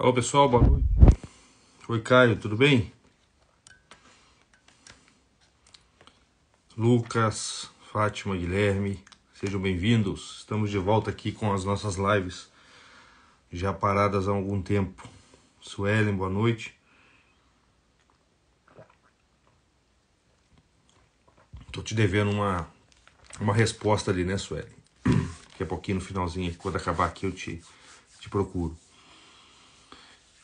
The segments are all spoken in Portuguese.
Alô pessoal, boa noite. Oi Caio, tudo bem? Lucas, Fátima, Guilherme, sejam bem-vindos. Estamos de volta aqui com as nossas lives já paradas há algum tempo. Suelen, boa noite. Tô te devendo uma uma resposta ali, né, Suelen? Daqui a pouquinho no finalzinho, quando acabar aqui eu te te procuro.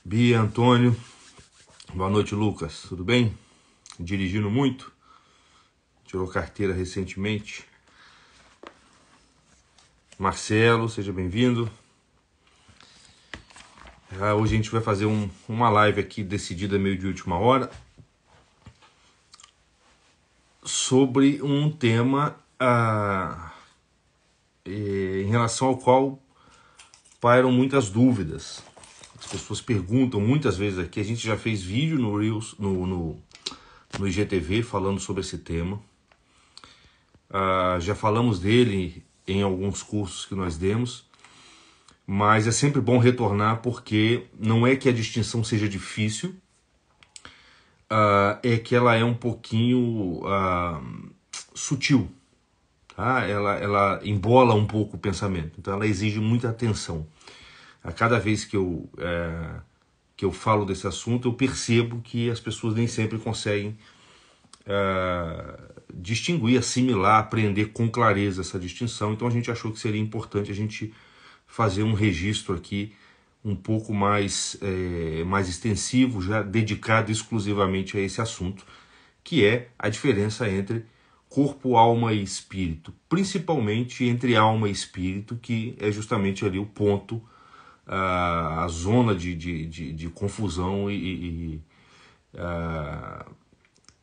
Bia, Antônio. Boa noite, Lucas. Tudo bem? Dirigindo muito? Tirou carteira recentemente. Marcelo, seja bem-vindo. Ah, hoje a gente vai fazer um, uma live aqui decidida meio de última hora sobre um tema ah, eh, em relação ao qual pairam muitas dúvidas as pessoas perguntam muitas vezes aqui. A gente já fez vídeo no Reels, no, no, no IGTV falando sobre esse tema. Uh, já falamos dele em alguns cursos que nós demos, mas é sempre bom retornar porque não é que a distinção seja difícil, uh, é que ela é um pouquinho uh, sutil. Tá? Ela, ela embola um pouco o pensamento, então ela exige muita atenção a cada vez que eu, é, que eu falo desse assunto, eu percebo que as pessoas nem sempre conseguem é, distinguir, assimilar, aprender com clareza essa distinção. Então a gente achou que seria importante a gente fazer um registro aqui um pouco mais, é, mais extensivo, já dedicado exclusivamente a esse assunto, que é a diferença entre corpo, alma e espírito, principalmente entre alma e espírito, que é justamente ali o ponto a, a zona de, de, de, de, confusão e, e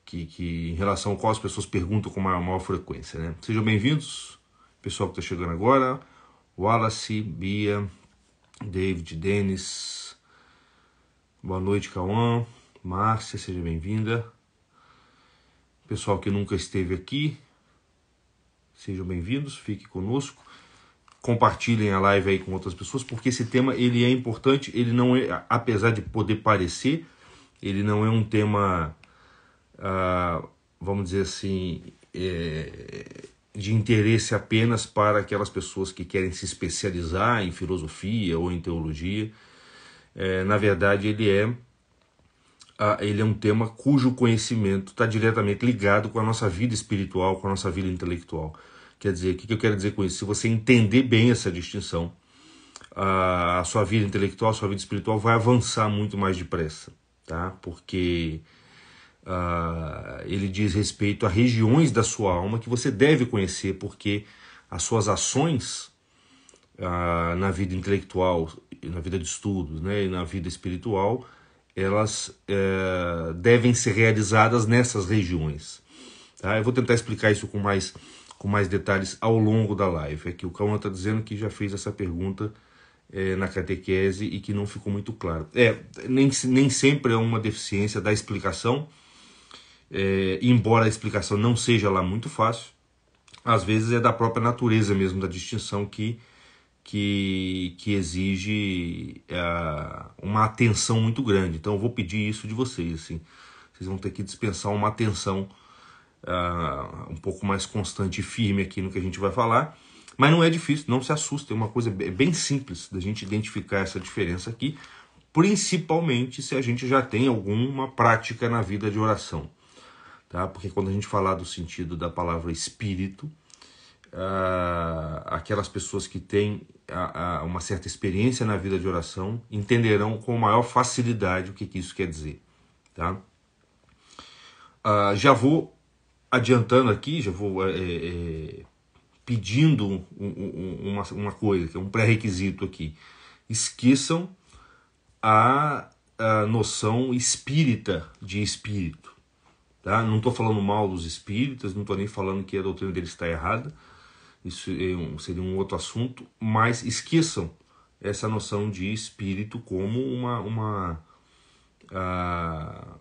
que, que, em relação ao qual as pessoas perguntam com maior, maior frequência. Né? Sejam bem-vindos, pessoal que está chegando agora. Wallace, Bia, David, Denis. Boa noite, Cauã. Márcia, seja bem-vinda. Pessoal que nunca esteve aqui, sejam bem-vindos, fique conosco compartilhem a live aí com outras pessoas, porque esse tema ele é importante, ele não é, apesar de poder parecer, ele não é um tema, ah, vamos dizer assim, é, de interesse apenas para aquelas pessoas que querem se especializar em filosofia ou em teologia. É, na verdade, ele é ele é um tema cujo conhecimento está diretamente ligado com a nossa vida espiritual, com a nossa vida intelectual. Quer dizer, o que eu quero dizer com isso? Se você entender bem essa distinção, a sua vida intelectual, a sua vida espiritual vai avançar muito mais depressa, tá? Porque uh, ele diz respeito a regiões da sua alma que você deve conhecer, porque as suas ações uh, na vida intelectual, na vida de estudos, né, e na vida espiritual, elas uh, devem ser realizadas nessas regiões. Tá? Eu vou tentar explicar isso com mais com mais detalhes ao longo da live. É que o Cauã está dizendo que já fez essa pergunta é, na catequese e que não ficou muito claro. É, nem, nem sempre é uma deficiência da explicação, é, embora a explicação não seja lá muito fácil, às vezes é da própria natureza mesmo, da distinção que, que, que exige é, uma atenção muito grande. Então eu vou pedir isso de vocês, assim. Vocês vão ter que dispensar uma atenção uh, um pouco mais constante e firme aqui no que a gente vai falar. Mas não é difícil, não se assustem, é uma coisa bem simples da gente identificar essa diferença aqui, principalmente se a gente já tem alguma prática na vida de oração. Tá? Porque quando a gente falar do sentido da palavra espírito, uh, aquelas pessoas que têm uma certa experiência na vida de oração entenderão com maior facilidade o que, que isso quer dizer. Tá? Ah, já vou adiantando aqui, já vou é, é, é pedindo um, um, uma, uma, coisa, que é um pré-requisito aqui. Esqueçam a, a, noção espírita de espírito. Tá? Não estou falando mal dos espíritas, não estou nem falando que a doutrina deles está errada, isso é um, seria um outro assunto, mas esqueçam essa noção de espírito como uma, uma ah,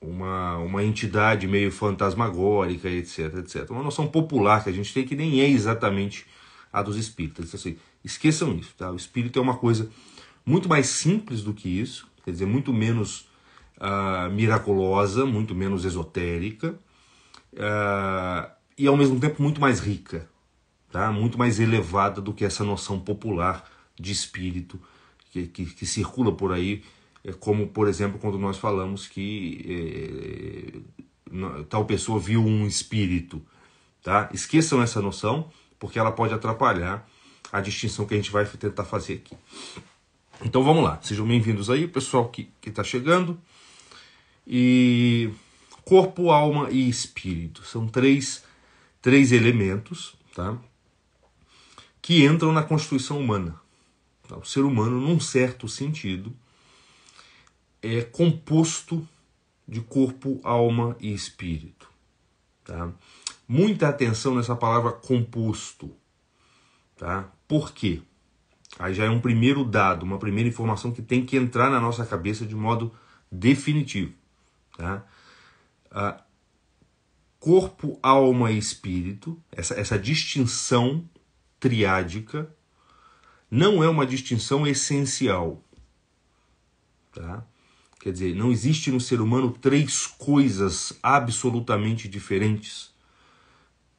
uma, uma entidade meio fantasmagórica, etc, etc. Uma noção popular que a gente tem que nem é exatamente a dos espíritas. Então, assim, esqueçam isso, tá? O espírito é uma coisa muito mais simples do que isso, quer dizer, muito menos uh, miraculosa, muito menos esotérica, uh, e ao mesmo tempo muito mais rica, tá? Muito mais elevada do que essa noção popular de espírito que, que, que circula por aí é como, por exemplo, quando nós falamos que é, tal pessoa viu um espírito. Tá? Esqueçam essa noção, porque ela pode atrapalhar a distinção que a gente vai tentar fazer aqui. Então vamos lá, sejam bem-vindos aí, pessoal que está chegando. E corpo, alma e espírito são três, três elementos tá? que entram na constituição humana. Tá? O ser humano, num certo sentido, é composto de corpo, alma e espírito. Tá? Muita atenção nessa palavra composto. Tá? Por quê? Aí já é um primeiro dado, uma primeira informação que tem que entrar na nossa cabeça de modo definitivo. Tá? Ah, corpo, alma e espírito, essa, essa distinção triádica, não é uma distinção essencial. Tá? Quer dizer, não existe no ser humano três coisas absolutamente diferentes.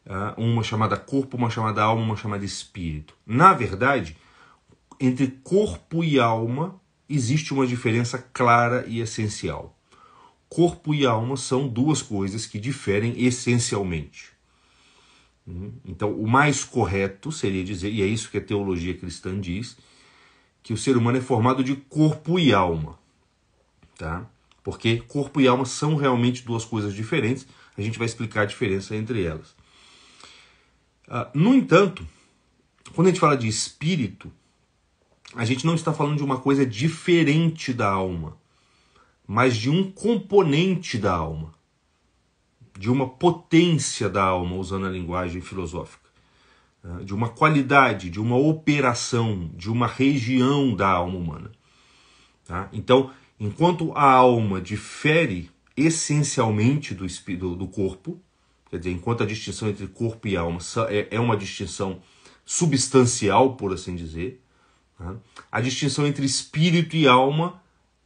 Ah, uma chamada corpo, uma chamada alma, uma chamada espírito. Na verdade, entre corpo e alma existe uma diferença clara e essencial. Corpo e alma são duas coisas que diferem essencialmente. Hum? Então, o mais correto seria dizer, e é isso que a teologia cristã diz, que o ser humano é formado de corpo e alma tá? Porque corpo e alma são realmente duas coisas diferentes. A gente vai explicar a diferença entre elas. Uh, no entanto, quando a gente fala de espírito, a gente não está falando de uma coisa diferente da alma, mas de um componente da alma, de uma potência da alma, usando a linguagem filosófica, uh, de uma qualidade, de uma operação, de uma região da alma humana. Tá? Então, Enquanto a alma difere essencialmente do, do corpo, quer dizer, enquanto a distinção entre corpo e alma é, é, uma distinção substancial, por assim dizer, né? a distinção entre espírito e alma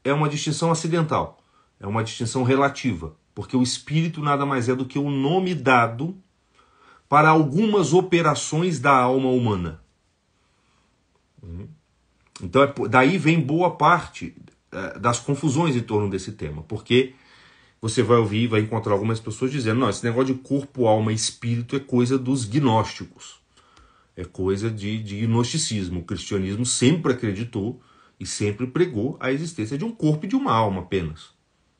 é uma distinção acidental, é uma distinção relativa, porque o espírito nada mais é do que o nome dado para algumas operações da alma humana. Uhum. Então, é, daí vem boa parte eh, das confusões em torno desse tema, porque você vai ouvir e vai encontrar algumas pessoas dizendo: não, esse negócio de corpo, alma e espírito é coisa dos gnósticos, é coisa de, de gnosticismo. O cristianismo sempre acreditou e sempre pregou a existência de um corpo e de uma alma apenas.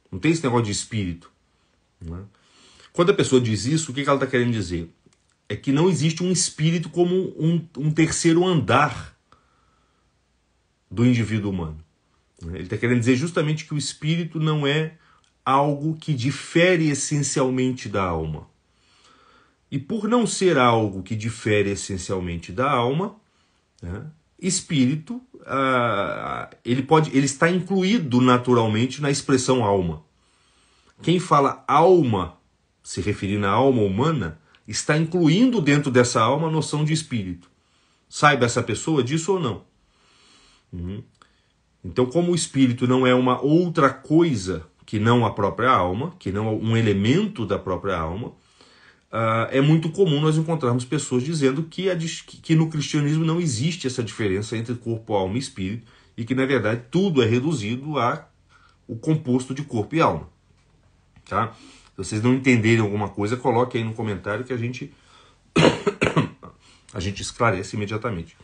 Não tem esse negócio de espírito. Né? Quando a pessoa diz isso, o que ela está querendo dizer? É que não existe um espírito como um, um terceiro andar do indivíduo humano. Né? Ele está querendo dizer justamente que o espírito não é algo que difere essencialmente da alma. E por não ser algo que difere essencialmente da alma, né, espírito ah, ele pode ele está incluído naturalmente na expressão alma. Quem fala alma, se referindo à alma humana, está incluindo dentro dessa alma a noção de espírito. Saiba essa pessoa disso ou não. Uhum. Então, como o espírito não é uma outra coisa que não a própria alma, que não é um elemento da própria alma, uh, é muito comum nós encontrarmos pessoas dizendo que, a, que no cristianismo não existe essa diferença entre corpo, alma e espírito, e que na verdade tudo é reduzido a o composto de corpo e alma. Tá? Se vocês não entenderem alguma coisa, coloque aí no comentário que a gente a gente esclarece imediatamente.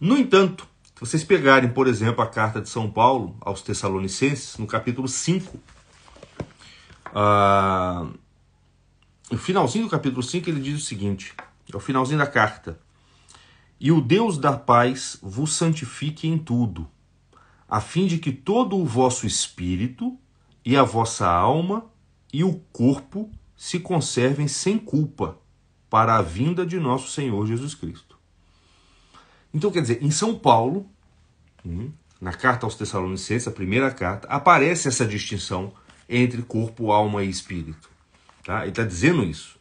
No entanto, vocês pegarem, por exemplo, a carta de São Paulo aos Tessalonicenses, no capítulo 5, ah, no finalzinho do capítulo 5, ele diz o seguinte: é o finalzinho da carta. E o Deus da paz vos santifique em tudo, a fim de que todo o vosso espírito e a vossa alma e o corpo se conservem sem culpa para a vinda de nosso Senhor Jesus Cristo. Então, quer dizer, em São Paulo, Uhum. na carta aos Tessalonicenses, a primeira carta, aparece essa distinção entre corpo, alma e espírito. Tá? Ele está dizendo isso.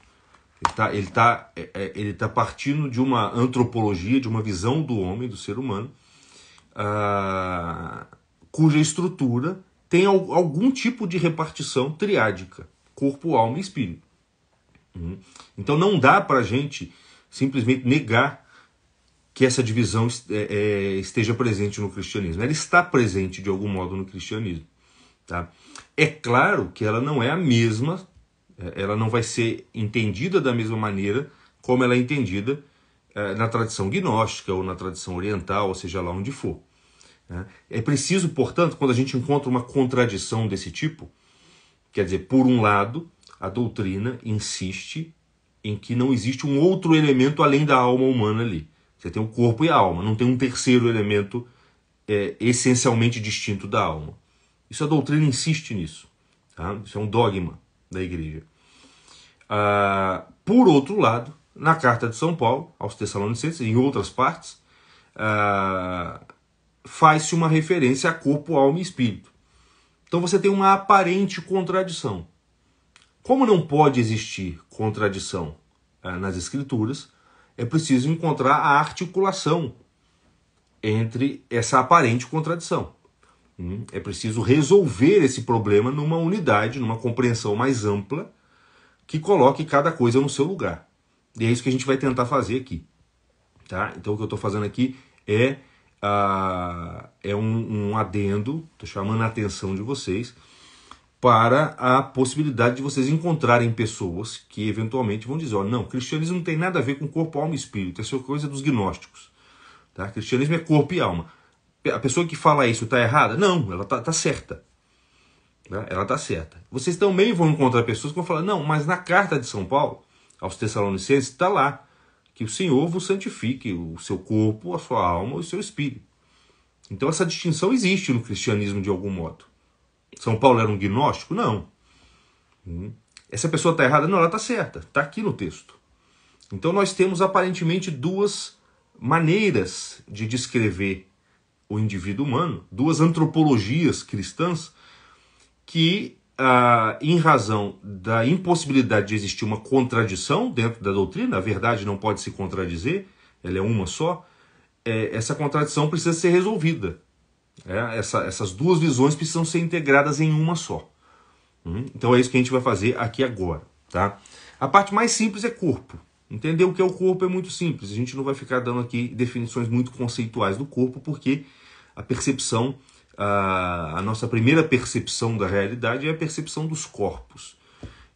Ele está ele tá, é, é, ele tá partindo de uma antropologia, de uma visão do homem, do ser humano, ah, cuja estrutura tem algum tipo de repartição triádica: corpo, alma e espírito. Uhum. Então não dá para a gente simplesmente negar que essa divisão é, é, esteja presente no cristianismo. Ela está presente de algum modo no cristianismo. Tá? É claro que ela não é a mesma, é, ela não vai ser entendida da mesma maneira como ela é entendida na tradição gnóstica ou na tradição oriental, ou seja lá onde for. Né? É preciso, portanto, quando a gente encontra uma contradição desse tipo, quer dizer, por um lado, a doutrina insiste em que não existe um outro elemento além da alma humana ali. Você tem o corpo e a alma, não tem um terceiro elemento é, essencialmente distinto da alma. Isso a doutrina insiste nisso. Tá? Isso é um dogma da igreja. Ah, por outro lado, na carta de São Paulo aos Tessalonicenses, em outras partes, ah, faz-se uma referência a corpo, alma e espírito. Então você tem uma aparente contradição. Como não pode existir contradição ah, nas Escrituras, é preciso encontrar a articulação entre essa aparente contradição. Hum? É preciso resolver esse problema numa unidade, numa compreensão mais ampla, que coloque cada coisa no seu lugar. E é isso que a gente vai tentar fazer aqui. Tá? Então, o que eu estou fazendo aqui é, uh, é um, um adendo, estou chamando a atenção de vocês para a possibilidade de vocês encontrarem pessoas que eventualmente vão dizer: olha, não, cristianismo não tem nada a ver com corpo, alma e espírito, isso é coisa dos gnósticos. Tá? Cristianismo é corpo e alma. A pessoa que fala isso está errada? Não, ela está tá certa. Né? Ela está certa. Vocês também vão encontrar pessoas que vão falar: não, mas na carta de São Paulo aos Tessalonicenses está lá que o Senhor vos santifique o seu corpo, a sua alma e o seu espírito. Então essa distinção existe no cristianismo de algum modo. São Paulo era um gnóstico? Não. Hum. Essa pessoa está errada? Não, ela está certa. Está aqui no texto. Então nós temos aparentemente duas maneiras de descrever o indivíduo humano, duas antropologias cristãs que, ah, em razão da impossibilidade de existir uma contradição dentro da doutrina, a verdade não pode se contradizer, ela é uma só, é, essa contradição precisa ser resolvida. É, essa, essas duas visões precisam ser integradas em uma só. Hum? Então é isso que a gente vai fazer aqui agora. Tá? A parte mais simples é corpo. Entender o que é o corpo é muito simples. A gente não vai ficar dando aqui definições muito conceituais do corpo, porque a percepção, a, a nossa primeira percepção da realidade é a percepção dos corpos.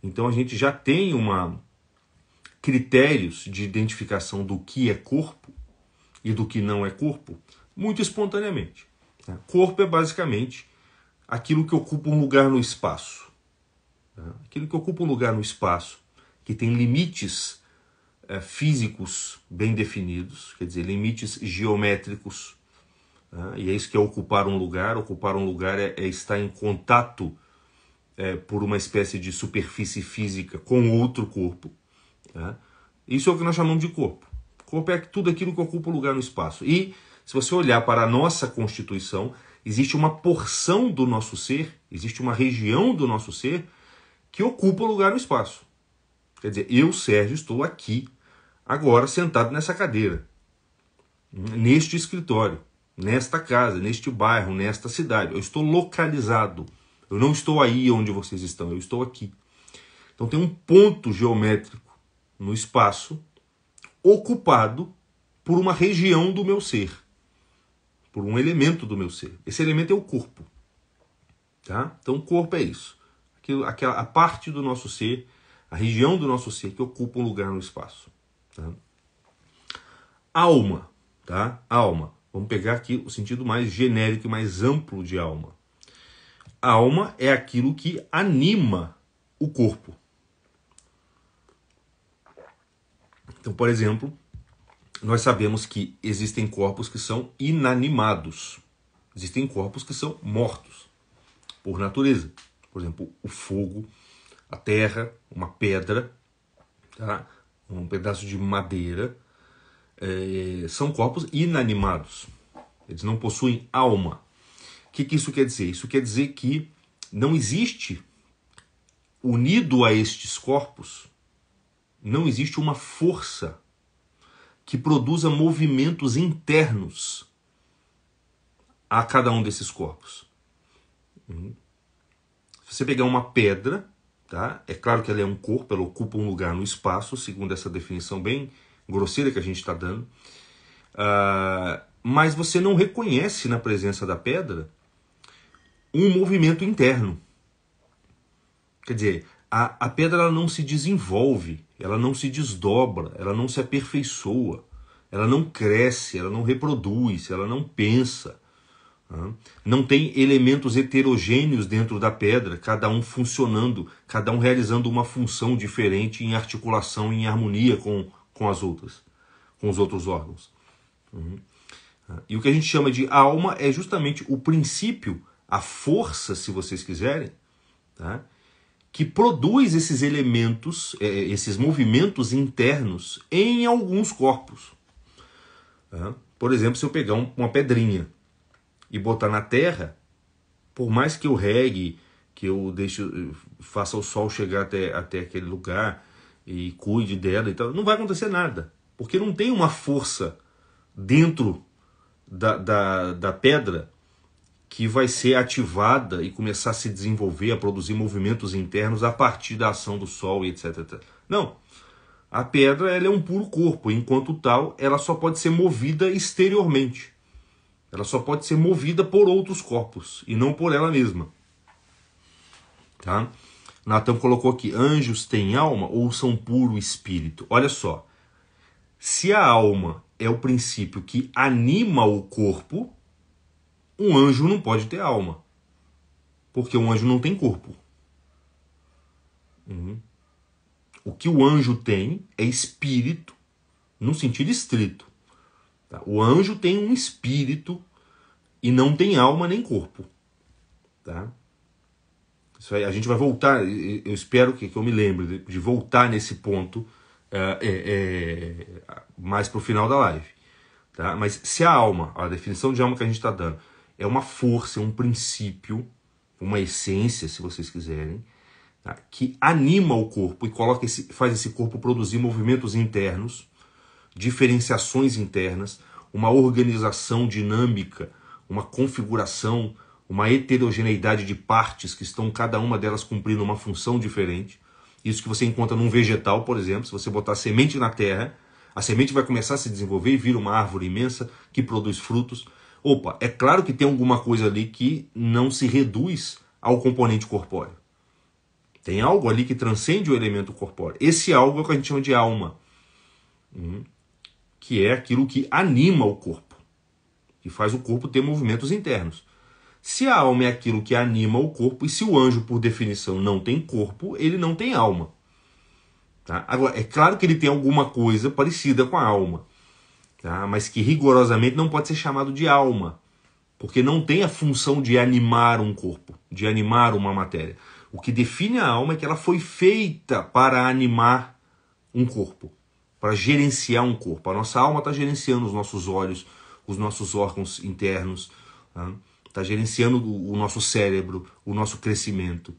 Então a gente já tem uma critérios de identificação do que é corpo e do que não é corpo muito espontaneamente. Corpo é basicamente aquilo que ocupa um lugar no espaço. Né? Aquilo que ocupa um lugar no espaço, que tem limites é, físicos bem definidos, quer dizer, limites geométricos. Né? E é isso que é ocupar um lugar. Ocupar um lugar é, é estar em contato é, por uma espécie de superfície física com outro corpo. Né? Isso é o que nós chamamos de corpo. Corpo é tudo aquilo que ocupa um lugar no espaço. E se você olhar para a nossa constituição, existe uma porção do nosso ser, existe uma região do nosso ser que ocupa o lugar no espaço. Quer dizer, eu, Sérgio, estou aqui, agora sentado nessa cadeira, neste escritório, nesta casa, neste bairro, nesta cidade. Eu estou localizado. Eu não estou aí onde vocês estão, eu estou aqui. Então tem um ponto geométrico no espaço ocupado por uma região do meu ser por um elemento do meu ser. Esse elemento é o corpo. Tá? Então o corpo é isso. Aquilo, aquela, a parte do nosso ser, a região do nosso ser que ocupa um lugar no espaço. Tá? Alma. Tá? Alma. Vamos pegar aqui o sentido mais genérico e mais amplo de alma. alma é aquilo que anima o corpo. Então, por exemplo, nós sabemos que existem corpos que são inanimados. Existem corpos que são mortos por natureza. Por exemplo, o fogo, a terra, uma pedra, tá? um pedaço de madeira. É, são corpos inanimados. Eles não possuem alma. O que, que isso quer dizer? Isso quer dizer que não existe, unido a estes corpos, não existe uma força que produza movimentos internos a cada um desses corpos. Uhum. Se você pegar uma pedra, tá? é claro que ela é um corpo, ela ocupa um lugar no espaço, segundo essa definição bem grosseira que a gente está dando, uh, mas você não reconhece na presença da pedra um movimento interno. Quer dizer, a, a pedra ela não se desenvolve, ela não se desdobra, ela não se aperfeiçoa, ela não cresce, ela não reproduz, ela não pensa. Né? Não tem elementos heterogêneos dentro da pedra, cada um funcionando, cada um realizando uma função diferente em articulação, em harmonia com, com as outras, com os outros órgãos. Uhum. Ah, e o que a gente chama de alma é justamente o princípio, a força, se vocês quiserem, tá? que produz esses elementos, é, esses movimentos internos em alguns corpos. Por exemplo, se eu pegar uma pedrinha e botar na terra, por mais que eu regue, que eu deixe, faça o sol chegar até, até aquele lugar e cuide dela e tal, não vai acontecer nada, porque não tem uma força dentro da, da, da pedra que vai ser ativada e começar a se desenvolver, a produzir movimentos internos a partir da ação do Sol e etc. etc. Não. A pedra ela é um puro corpo, enquanto tal, ela só pode ser movida exteriormente. Ela só pode ser movida por outros corpos e não por ela mesma. Tá? Natan colocou aqui: anjos têm alma ou são puro espírito? Olha só. Se a alma é o princípio que anima o corpo, um anjo não pode ter alma. Porque um anjo não tem corpo. Uhum. O que o anjo tem é espírito, no sentido estrito. Tá? O anjo tem um espírito e não tem alma nem corpo. Tá? Isso aí, a gente vai voltar, eu espero que, que eu me lembre de, de voltar nesse ponto é, é, é mais para o final da live. Tá? Mas se a alma, a definição de alma que a gente está dando, é uma força, é um princípio, uma essência, se vocês quiserem, tá? que anima o corpo e coloca esse, faz esse corpo produzir movimentos internos, diferenciações internas, uma organização dinâmica, uma configuração, uma heterogeneidade de partes que estão cada uma delas cumprindo uma função diferente. Isso que você encontra num vegetal, por exemplo, se você botar semente na terra, a semente vai começar a se desenvolver e vira uma árvore imensa que produz frutos opa, é claro que tem alguma coisa ali que não se reduz ao componente corpóreo. Tem algo ali que transcende o elemento corpóreo. Esse algo é o que a gente chama de alma, hum, que é aquilo que anima o corpo, que faz o corpo ter movimentos internos. Se a alma é aquilo que anima o corpo, e se o anjo, por definição, não tem corpo, ele não tem alma. Tá? Agora, é claro que ele tem alguma coisa parecida com a alma tá? mas que rigorosamente não pode ser chamado de alma, porque não tem a função de animar um corpo, de animar uma matéria. O que define a alma é que ela foi feita para animar um corpo, para gerenciar um corpo. A nossa alma está gerenciando os nossos olhos, os nossos órgãos internos, está tá gerenciando o nosso cérebro, o nosso crescimento.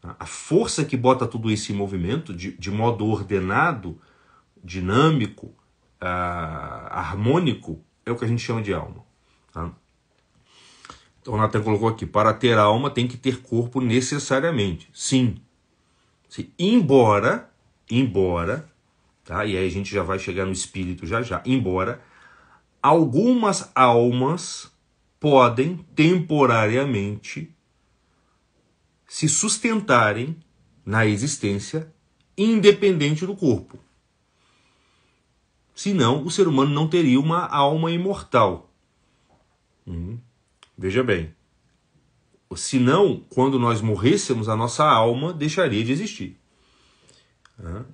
Tá? A força que bota tudo isso em movimento, de, de modo ordenado, dinâmico, ah, harmônico é o que a gente chama de alma. Tá? Então, Nathan colocou aqui: para ter alma tem que ter corpo necessariamente. Sim. Se, embora, embora, tá? e aí a gente já vai chegar no espírito já já, embora algumas almas podem temporariamente se sustentarem na existência independente do corpo senão o ser humano não teria uma alma imortal. Hum, veja bem, senão, quando nós morrêssemos, a nossa alma deixaria de existir.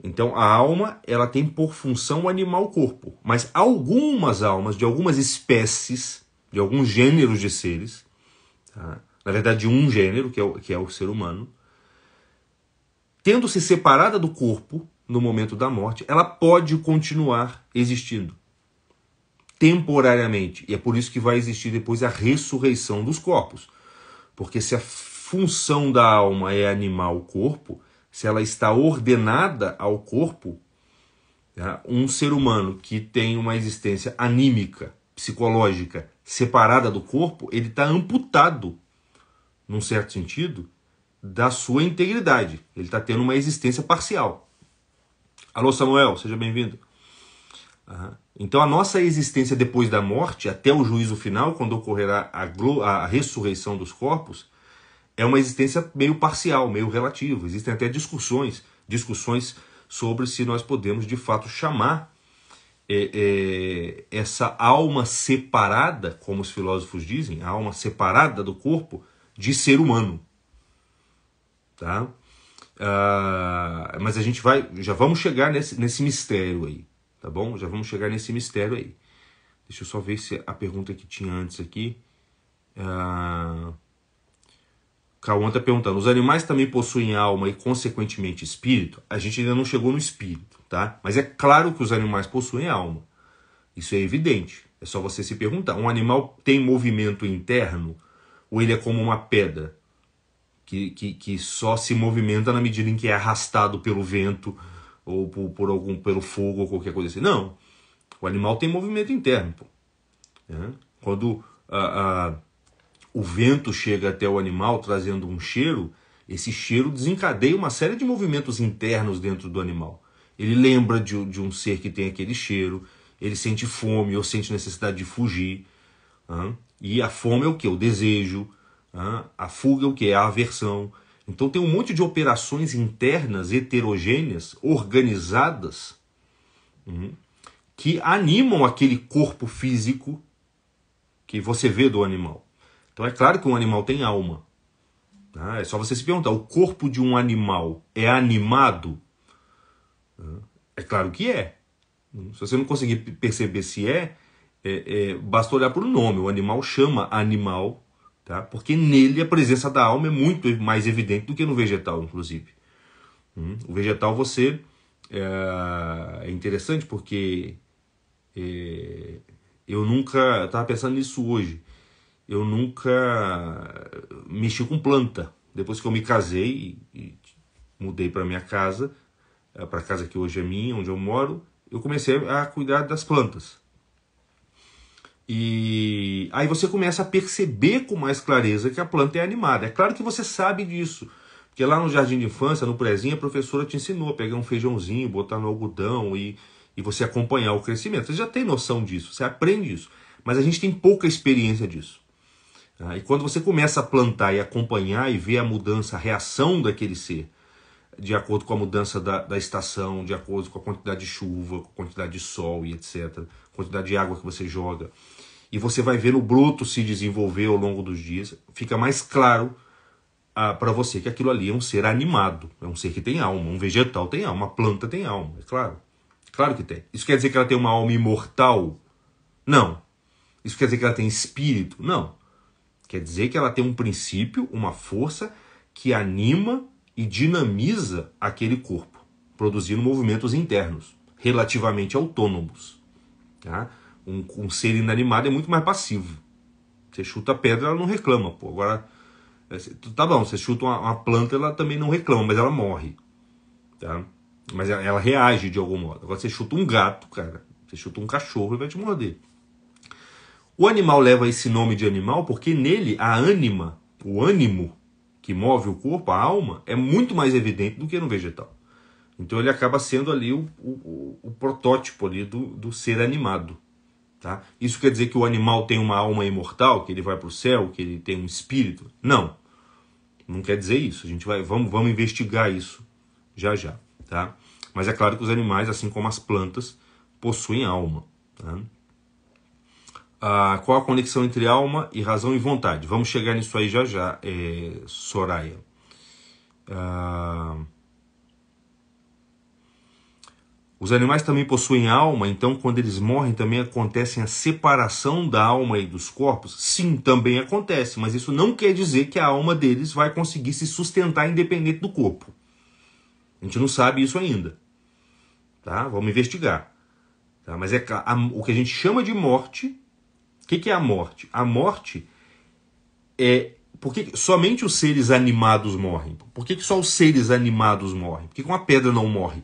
Então a alma ela tem por função animar o corpo, mas algumas almas de algumas espécies, de alguns gêneros de seres, tá? na verdade de um gênero que é o, que é o ser humano, tendo se separada do corpo, no momento da morte, ela pode continuar existindo temporariamente. E é por isso que vai existir depois a ressurreição dos corpos. Porque se a função da alma é animar o corpo, se ela está ordenada ao corpo, né, um ser humano que tem uma existência anímica, psicológica, separada do corpo, ele está amputado, num certo sentido, da sua integridade. Ele está tendo uma existência parcial. Alô, Samuel, seja bem-vindo. Então, a nossa existência depois da morte, até o juízo final, quando ocorrerá a, a ressurreição dos corpos, é uma existência meio parcial, meio relativa. Existem até discussões, discussões sobre se nós podemos de fato chamar é, é, essa alma separada, como os filósofos dizem, a alma separada do corpo, de ser humano. Tá? Ah, mas a gente vai, já vamos chegar nesse, nesse mistério aí, tá bom? Já vamos chegar nesse mistério aí. Deixa eu só ver se a pergunta que tinha antes aqui. Uh, Cauã está perguntando: os animais também possuem alma e, consequentemente, espírito? A gente ainda não chegou no espírito, tá? Mas é claro que os animais possuem alma. Isso é evidente. É só você se perguntar: um animal tem movimento interno ou ele é como uma pedra? que, que, que só se movimenta na medida em que é arrastado pelo vento ou por, por algum pelo fogo ou qualquer coisa assim. Não. O animal tem movimento interno. É. Quando a, a, o vento chega até o animal trazendo um cheiro, esse cheiro desencadeia uma série de movimentos internos dentro do animal. Ele lembra de, de um ser que tem aquele cheiro, ele sente fome ou sente necessidade de fugir. E a fome é o que? O desejo, a fuga, é o que é a aversão. Então tem um monte de operações internas, heterogêneas, organizadas, hum, que animam aquele corpo físico que você vê do animal. Então é claro que um animal tem alma. Né? É só você se perguntar: o corpo de um animal é animado? É claro que é. Hum, se você não conseguir perceber se é, é, é basta olhar para o nome. O animal chama animal tá? porque nele a presença da alma é muito mais evidente do que no vegetal, inclusive. Hum? O vegetal você é, é interessante porque é, eu nunca estava pensando nisso hoje. Eu nunca mexi com planta. Depois que eu me casei e, e mudei para minha casa, é, para a casa que hoje é minha, onde eu moro, eu comecei a cuidar das plantas. E aí você começa a perceber com mais clareza que a planta é animada. É claro que você sabe disso, porque lá no jardim de infância, no prezinho, a professora te ensinou a pegar um feijãozinho, botar no algodão e, e você acompanhar o crescimento. Você já tem noção disso, você aprende isso, mas a gente tem pouca experiência disso. Ah, e quando você começa a plantar e acompanhar e ver a mudança, a reação daquele ser, de acordo com a mudança da, da estação, de acordo com a quantidade de chuva, com a quantidade de sol e etc., quantidade de água que você joga, e você vai ver o bruto se desenvolver ao longo dos dias, fica mais claro ah, para você que aquilo ali é um ser animado, é um ser que tem alma, um vegetal tem alma, uma planta tem alma, é claro. Claro que tem. Isso quer dizer que ela tem uma alma imortal? Não. Isso quer dizer que ela tem espírito? Não. Quer dizer que ela tem um princípio, uma força que anima e dinamiza aquele corpo, produzindo movimentos internos, relativamente autônomos. Tá? Um, um ser inanimado é muito mais passivo. Você chuta a pedra, ela não reclama, pô. Agora, é, tá bom, você chuta uma, uma planta, ela também não reclama, mas ela morre, tá? Mas ela, ela, reage de algum modo. Agora, você chuta um gato, cara. Você chuta um cachorro, ele vai te morder. O animal leva esse nome de animal porque nele a ânima, o ânimo que move o corpo, a alma, é muito mais evidente do que no vegetal. Então ele acaba sendo ali o, o, o protótipo ali do, do ser animado. Tá? Isso quer dizer que o animal tem uma alma imortal, que ele vai para o céu, que ele tem um espírito? Não. Não quer dizer isso. A gente vai, vamos, vamos investigar isso já já, tá? Mas é claro que os animais, assim como as plantas, possuem alma. Tá? Ah, qual a conexão entre alma e razão e vontade? Vamos chegar nisso aí já já, é, Soraya. Ah, os animais também possuem alma, então quando eles morrem também acontece a separação da alma e dos corpos? Sim, também acontece, mas isso não quer dizer que a alma deles vai conseguir se sustentar independente do corpo. A gente não sabe isso ainda. Tá? Vamos investigar. Tá? Mas é a, o que a gente chama de morte. O que, que é a morte? A morte é porque somente os seres animados morrem. Por que, que só os seres animados morrem? Por que, que uma pedra não morre?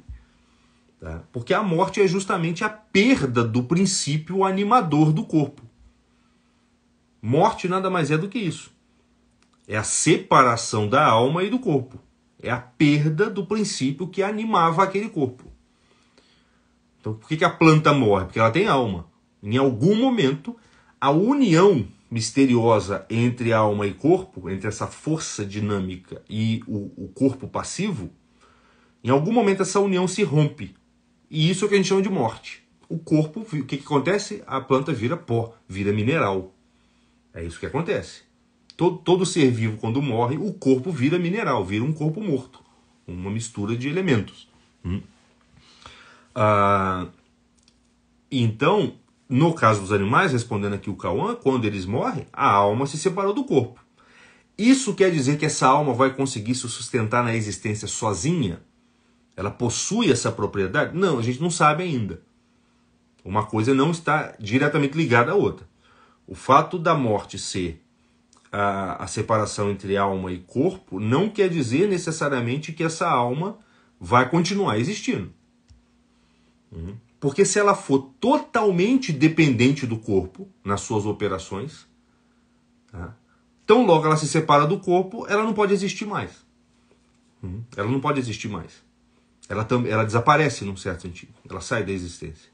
Tá? Porque a morte é justamente a perda do princípio animador do corpo. Morte nada mais é do que isso. É a separação da alma e do corpo. É a perda do princípio que animava aquele corpo. Então, por que, a planta morre? Porque ela tem alma. Em algum momento, a união misteriosa entre alma e corpo, entre essa força dinâmica e o, o corpo passivo, em algum momento essa união se rompe. E isso é o que a gente chama de morte. O corpo, o que, que acontece? A planta vira pó, vira mineral. É isso que acontece. Todo, todo ser vivo, quando morre, o corpo vira mineral, vira um corpo morto. Uma mistura de elementos. Hum. Ah, então, no caso dos animais, respondendo aqui o Cauã, quando eles morrem, a alma se separou do corpo. Isso quer dizer que essa alma vai conseguir se sustentar na existência sozinha? Ela possui essa propriedade? Não, a gente não sabe ainda. Uma coisa não está diretamente ligada à outra. O fato da morte ser a, a separação entre alma e corpo não quer dizer necessariamente que essa alma vai continuar existindo. Uhum. Porque se ela for totalmente dependente do corpo nas suas operações, tá? tão logo ela se separa do corpo, ela não pode existir mais. Uhum. Ela não pode existir mais ela, ela desaparece num certo sentido, ela sai da existência.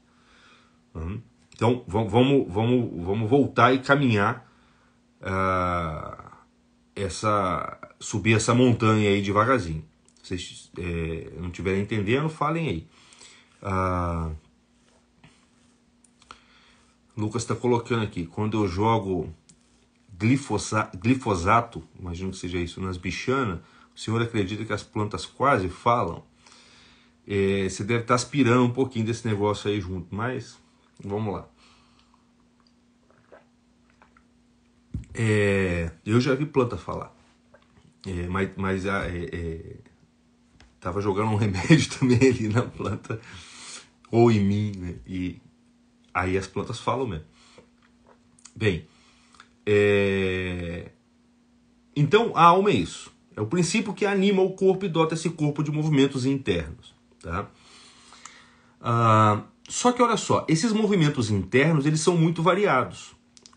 Uhum. Então vamos, vamos, vamos voltar e caminhar uh, essa subir essa montanha aí devagarzinho. Vocês é, não estiverem entendendo, falem aí. Uh, Lucas está colocando aqui, quando eu jogo glifosato, glifosato, imagino que seja isso, nas bichanas, o senhor acredita que as plantas quase falam? É, você deve estar tá aspirando um pouquinho desse negócio aí junto, mas vamos lá. É, eu já vi planta falar, é, mas, mas ah, é, é, tava jogando um remédio também ali na planta ou em mim, né? E aí as plantas falam mesmo. Bem, é... então a alma é isso. É o princípio que anima o corpo e dota esse corpo de movimentos internos. Tá? Ah, só que olha só, esses movimentos internos eles são muito variados.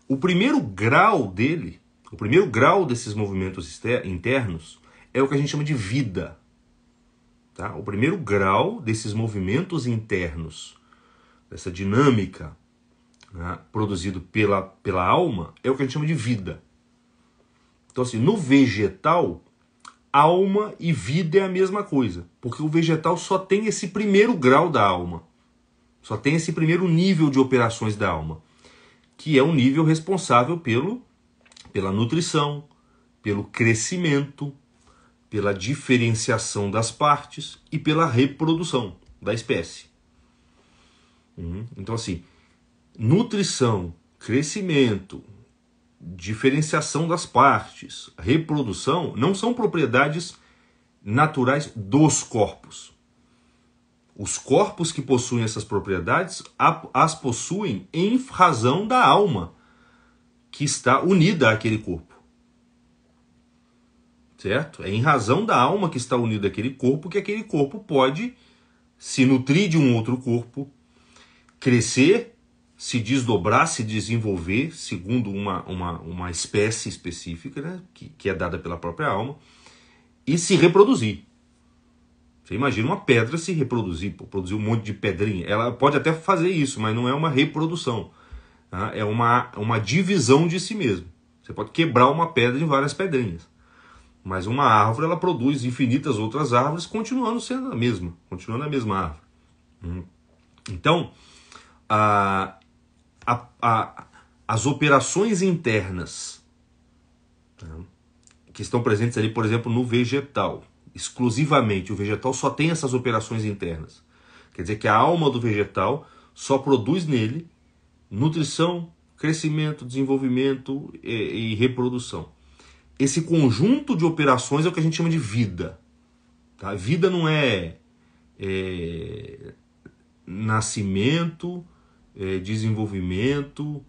O primeiro grau dele, o primeiro grau desses movimentos internos é o que a gente chama de vida. Tá? O primeiro grau desses movimentos internos, dessa dinâmica né, produzido pela, pela alma, é o que a gente chama de vida. Então, assim, no vegetal, alma e vida é a mesma coisa, porque o vegetal só tem esse primeiro grau da alma, só tem esse primeiro nível de operações da alma, que é o nível responsável pelo pela nutrição, pelo crescimento, pela diferenciação das partes e pela reprodução da espécie. Uhum. Então assim, nutrição, crescimento, diferenciação das partes, reprodução, não são propriedades naturais dos corpos. Os corpos que possuem essas propriedades as possuem em razão da alma que está unida àquele corpo. Certo? É em razão da alma que está unida àquele corpo que aquele corpo pode se nutrir de um outro corpo, crescer se desdobrar, se desenvolver, segundo uma, uma, uma espécie específica, né, que, que é dada pela própria alma, e se reproduzir. Você imagina uma pedra se reproduzir, produzir um monte de pedrinha. Ela pode até fazer isso, mas não é uma reprodução. Tá? É uma, uma divisão de si mesmo. Você pode quebrar uma pedra em várias pedrinhas. Mas uma árvore, ela produz infinitas outras árvores, continuando sendo a mesma. Continuando a mesma árvore. Hum. Então, a, a, a, as operações internas tá? que estão presentes ali, por exemplo, no vegetal, exclusivamente. O vegetal só tem essas operações internas. Quer dizer que a alma do vegetal só produz nele nutrição, crescimento, desenvolvimento e, e reprodução. Esse conjunto de operações é o que a gente chama de vida. Tá? Vida não é, é nascimento, é, desenvolvimento,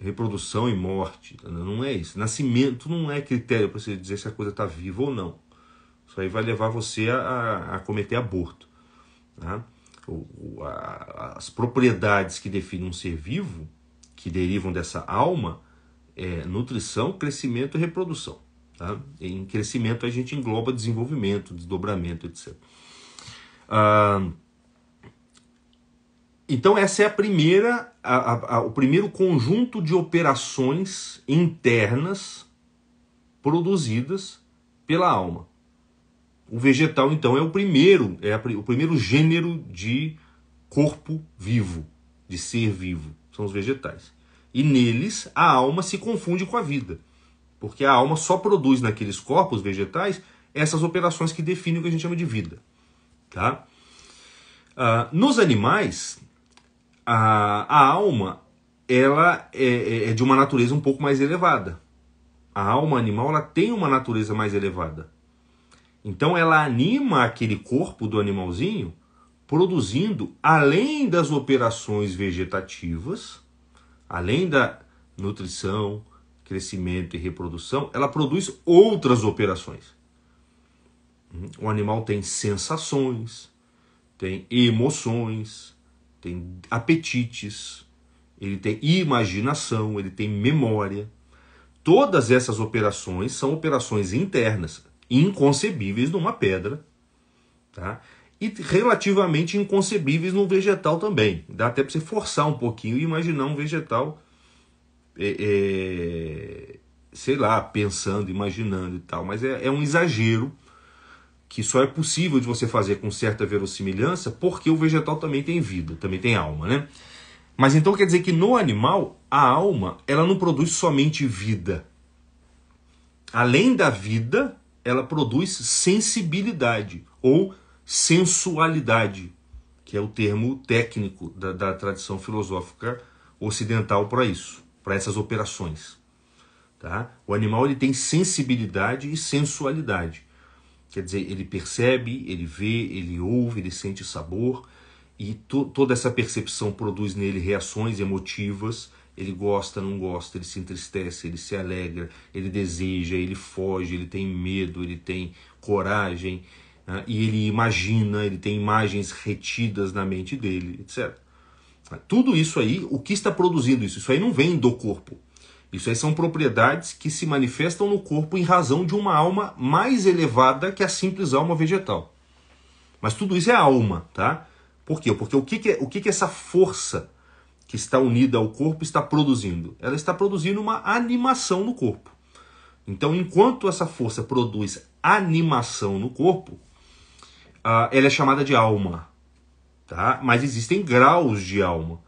reprodução e morte. Tá não é isso. Nascimento não é critério para você dizer se a coisa está viva ou não. Isso aí vai levar você a, a cometer aborto. Tá? O, a, as propriedades que definem um ser vivo, que derivam dessa alma, é nutrição, crescimento e reprodução. Tá? Em crescimento a gente engloba desenvolvimento, desdobramento, etc. Ah, então, essa é a primeira, a, a, a, o primeiro conjunto de operações internas produzidas pela alma. O vegetal, então, é o primeiro, é o primeiro gênero de corpo vivo, de ser vivo. São os vegetais. E neles a alma se confunde com a vida. Porque a alma só produz naqueles corpos vegetais essas operações que definem o que a gente chama de vida. Tá? Uh, nos animais, a, a alma ela é, é, é, de uma natureza um pouco mais elevada. A alma animal ela tem uma natureza mais elevada. Então ela anima aquele corpo do animalzinho, produzindo, além das operações vegetativas, além da nutrição, crescimento e reprodução, ela produz outras operações. Hum, o animal tem sensações, tem emoções, tem apetites, ele tem imaginação, ele tem memória. Todas essas operações são operações internas, inconcebíveis numa pedra, tá? E relativamente inconcebíveis num vegetal também. Dá até para você forçar um pouquinho e imaginar um vegetal, é, é, sei lá, pensando, imaginando e tal. Mas é, é um exagero que só é possível de você fazer com certa verossimilhança porque o vegetal também tem vida, também tem alma, né? Mas então quer dizer que no animal, a alma, ela não produz somente vida. Além da vida, ela produz sensibilidade ou sensualidade, que é o termo técnico da, da tradição filosófica ocidental para isso, para essas operações. Tá? O animal ele tem sensibilidade e sensualidade. Quer dizer, ele percebe, ele vê, ele ouve, ele sente o sabor e to toda essa percepção produz nele reações emotivas. Ele gosta, não gosta, ele se entristece, ele se alegra, ele deseja, ele foge, ele tem medo, ele tem coragem né? e ele imagina, ele tem imagens retidas na mente dele, etc. Tudo isso aí, o que está produzindo isso? Isso aí não vem do corpo. Isso aí são propriedades que se manifestam no corpo em razão de uma alma mais elevada que a simples alma vegetal. Mas tudo isso é alma, tá? Por quê? Porque o que, que, é, o que, que essa força que está unida ao corpo está produzindo? Ela está produzindo uma animação no corpo. Então, enquanto essa força produz animação no corpo, ah, ela é chamada de alma. Tá? Mas existem graus de alma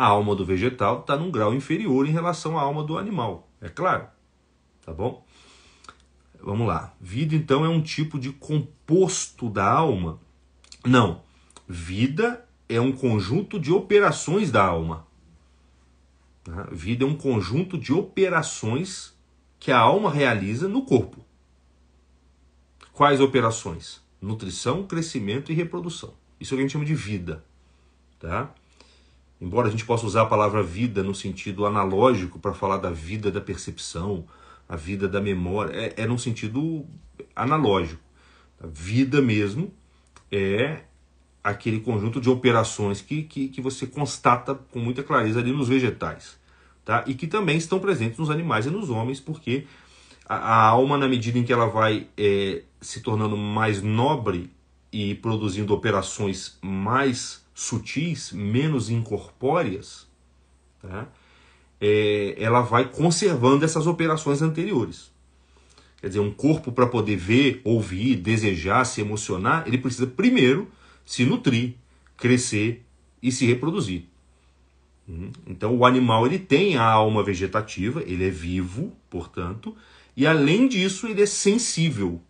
a alma do vegetal está num grau inferior em relação à alma do animal, é claro. Tá bom? Vamos lá. Vida então é um tipo de composto da alma? Não. Vida é um conjunto de operações da alma. Tá? vida é um conjunto de operações que a alma realiza no corpo. Quais operações? Nutrição, crescimento e reprodução. Isso é o que a gente chama de vida. Tá? Embora a gente possa usar a palavra vida no sentido analógico para falar da vida da percepção, a vida da memória, é, é num sentido analógico. A vida mesmo é aquele conjunto de operações que, que, que você constata com muita clareza ali nos vegetais. Tá? E que também estão presentes nos animais e nos homens, porque a, a alma, na medida em que ela vai é, se tornando mais nobre e produzindo operações mais sutis, menos incorpóreas, tá? é, ela vai conservando essas operações anteriores. Quer dizer, um corpo para poder ver, ouvir, desejar, se emocionar, ele precisa primeiro se nutrir, crescer e se reproduzir. Uhum. Então o animal ele tem a alma vegetativa, ele é vivo, portanto, e além disso ele é sensível.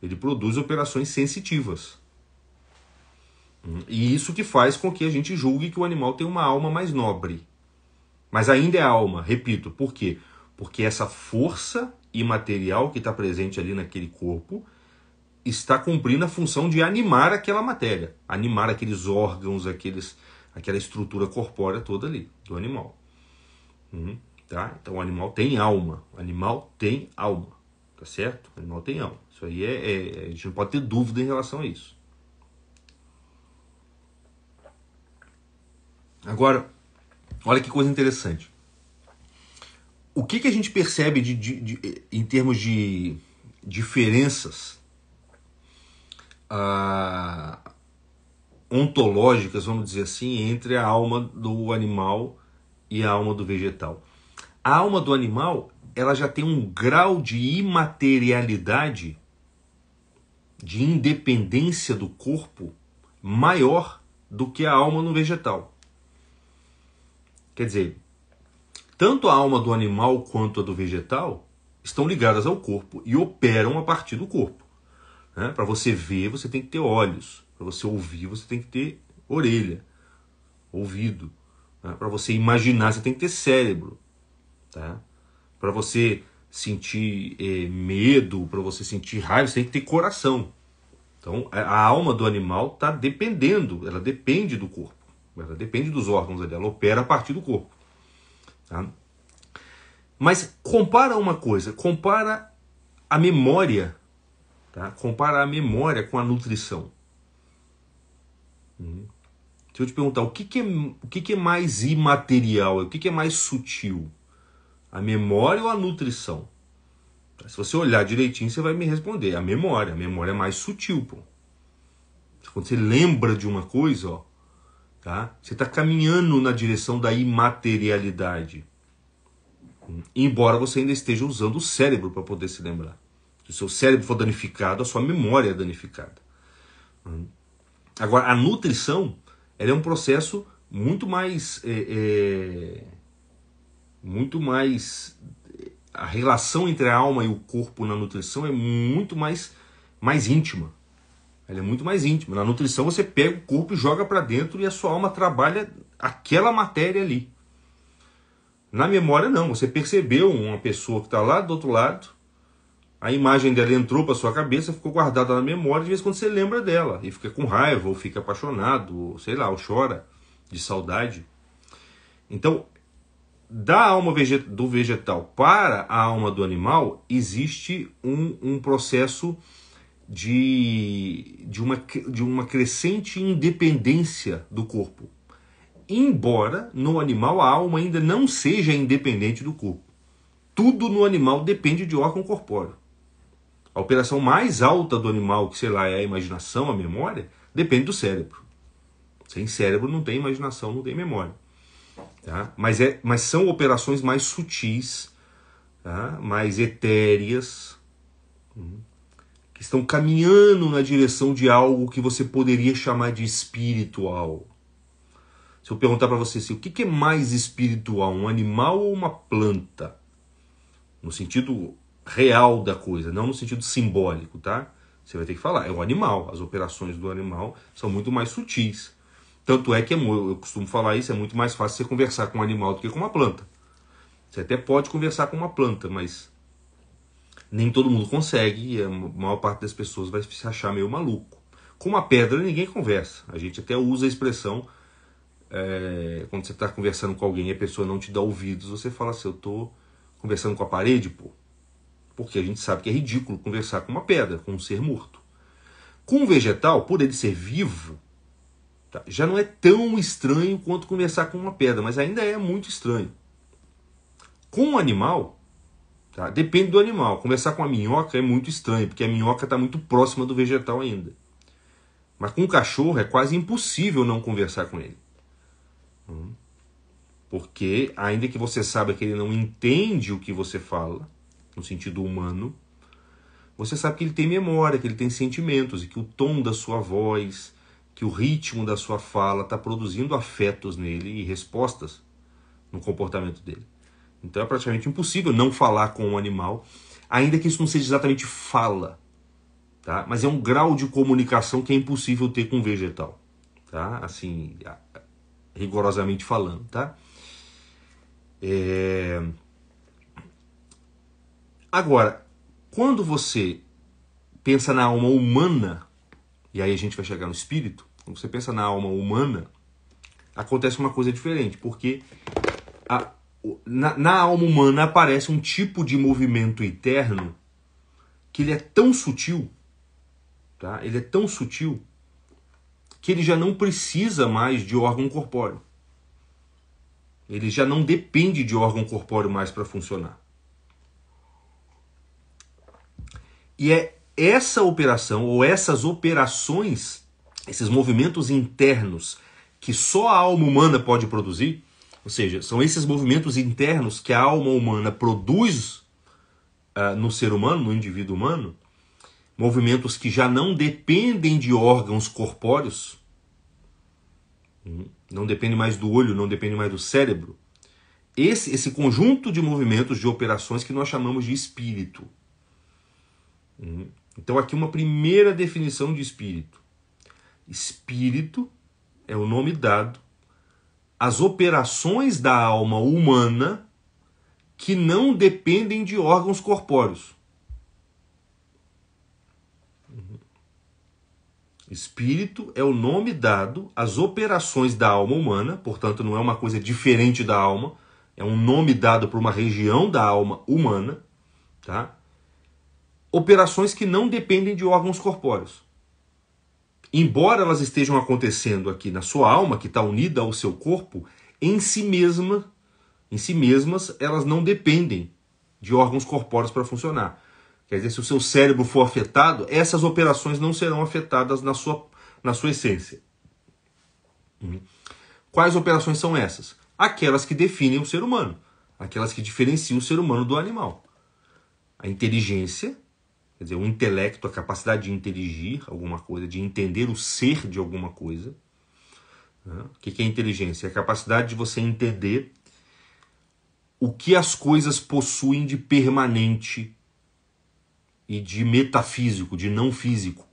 Ele produz operações sensitivas. Hum, e isso que faz com que a gente julgue que o animal tem uma alma mais nobre. Mas ainda é alma, repito, por quê? Porque essa força imaterial que está presente ali naquele corpo está cumprindo a função de animar aquela matéria, animar aqueles órgãos, aqueles, aquela estrutura corpórea toda ali do animal. Hum, tá? Então o animal tem alma, o animal tem alma, tá certo? O animal tem alma. Isso aí é, é a gente não pode ter dúvida em relação a isso. Agora, olha que coisa interessante. O que, que a gente percebe de, de, de em termos de diferenças ah, ontológicas, vamos dizer assim, entre a alma do animal e a alma do vegetal? A alma do animal ela já tem um grau de imaterialidade, de independência do corpo maior do que a alma no vegetal. Quer dizer, tanto a alma do animal quanto a do vegetal estão ligadas ao corpo e operam a partir do corpo. Né? Para você ver, você tem que ter olhos. Para você ouvir, você tem que ter orelha, ouvido. Né? Para você imaginar, você tem que ter cérebro. Tá? Para você sentir eh, medo, para você sentir raiva, você tem que ter coração. Então, a alma do animal está dependendo, ela depende do corpo. Ela depende dos órgãos, ela opera a partir do corpo. Tá? Mas compara uma coisa, compara a memória, tá? compara a memória com a nutrição. Hum. Se eu te perguntar o que, que, é, o que, que é mais imaterial, o que, que é mais sutil, a memória ou a nutrição? Se você olhar direitinho, você vai me responder. A memória. A memória é mais sutil, pô. Quando você lembra de uma coisa, ó, Tá? Você está caminhando na direção da imaterialidade. Embora você ainda esteja usando o cérebro para poder se lembrar. Se o seu cérebro for danificado, a sua memória é danificada. Agora, a nutrição ela é um processo muito mais. É, é, muito mais. É, a relação entre a alma e o corpo na nutrição é muito mais, mais íntima. Ela é muito mais íntima. Na nutrição você pega o corpo e joga para dentro e a sua alma trabalha aquela matéria ali. Na memória não, você percebeu uma pessoa que está lá do outro lado, a imagem dela entrou para sua cabeça, ficou guardada na memória, de vez em quando você lembra dela e fica com raiva ou fica apaixonado, ou sei lá, ou chora de saudade. Então, da alma veget do vegetal para a alma do animal existe um, um processo de, de, uma, de uma crescente independência do corpo. Embora no animal a alma ainda não seja independente do corpo. Tudo no animal depende de órgão corpóreo. A operação mais alta do animal, que sei lá, é a imaginação, a memória, depende do cérebro. Sem cérebro não tem imaginação, não tem memória. Tá? Mas, é, mas são operações mais sutis, tá? mais etéreas. Uhum estão caminhando na direção de algo que você poderia chamar de espiritual. Se eu perguntar para você assim, o que é mais espiritual, um animal ou uma planta? No sentido real da coisa, não no sentido simbólico, tá? Você vai ter que falar, é o animal. As operações do animal são muito mais sutis. Tanto é que é eu costumo falar isso, é muito mais fácil você conversar com um animal do que com uma planta. Você até pode conversar com uma planta, mas nem todo mundo consegue, e a maior parte das pessoas vai se achar meio maluco. Com uma pedra ninguém conversa. A gente até usa a expressão é, quando você está conversando com alguém e a pessoa não te dá ouvidos, você fala assim: Eu estou conversando com a parede, pô. Porque a gente sabe que é ridículo conversar com uma pedra, com um ser morto. Com um vegetal, por ele ser vivo, tá, já não é tão estranho quanto conversar com uma pedra, mas ainda é muito estranho. Com um animal, Tá? Depende do animal. Conversar com a minhoca é muito estranho, porque a minhoca está muito próxima do vegetal ainda. Mas com o cachorro é quase impossível não conversar com ele. Hum? Porque, ainda que você saiba que ele não entende o que você fala, no sentido humano, você sabe que ele tem memória, que ele tem sentimentos e que o tom da sua voz, que o ritmo da sua fala está produzindo afetos nele e respostas no comportamento dele. Então é praticamente impossível não falar com um animal, ainda que isso não seja exatamente fala, tá? Mas é um grau de comunicação que é impossível ter com um vegetal, tá? Assim, rigorosamente falando, tá? É... Agora, quando você pensa na alma humana, e aí a gente vai chegar no espírito, quando você pensa na alma humana, acontece uma coisa diferente, porque a, na, na alma humana aparece um tipo de movimento interno que ele é tão sutil, tá? Ele é tão sutil que ele já não precisa mais de órgão corpóreo. Ele já não depende de órgão corpóreo mais para funcionar. E é essa operação ou essas operações, esses movimentos internos que só a alma humana pode produzir, ou seja, são esses movimentos internos que a alma humana produz uh, no ser humano, no indivíduo humano, movimentos que já não dependem de órgãos corpóreos, hum, não depende mais do olho, não depende mais do cérebro. Esse, esse conjunto de movimentos, de operações que nós chamamos de espírito. Hum. Então, aqui uma primeira definição de espírito. Espírito é o nome dado as operações da alma humana que não dependem de órgãos corpóreos. Espírito é o nome dado às operações da alma humana, portanto, não é uma coisa diferente da alma, é um nome dado para uma região da alma humana, tá? Operações que não dependem de órgãos corpóreos embora elas estejam acontecendo aqui na sua alma, que está unida ao seu corpo, em si mesma, em si mesmas, elas não dependem de órgãos corpóreos para funcionar. Quer dizer, se o seu cérebro for afetado, essas operações não serão afetadas na sua, na sua essência. Uhum. Quais operações são essas? Aquelas que definem o ser humano, aquelas que diferenciam o ser humano do animal. A inteligência Quer dizer, o intelecto, a capacidade de inteligir alguma coisa, de entender o ser de alguma coisa. Né? O que é inteligência? É a capacidade de você entender o que as coisas possuem de permanente e de metafísico, de não físico.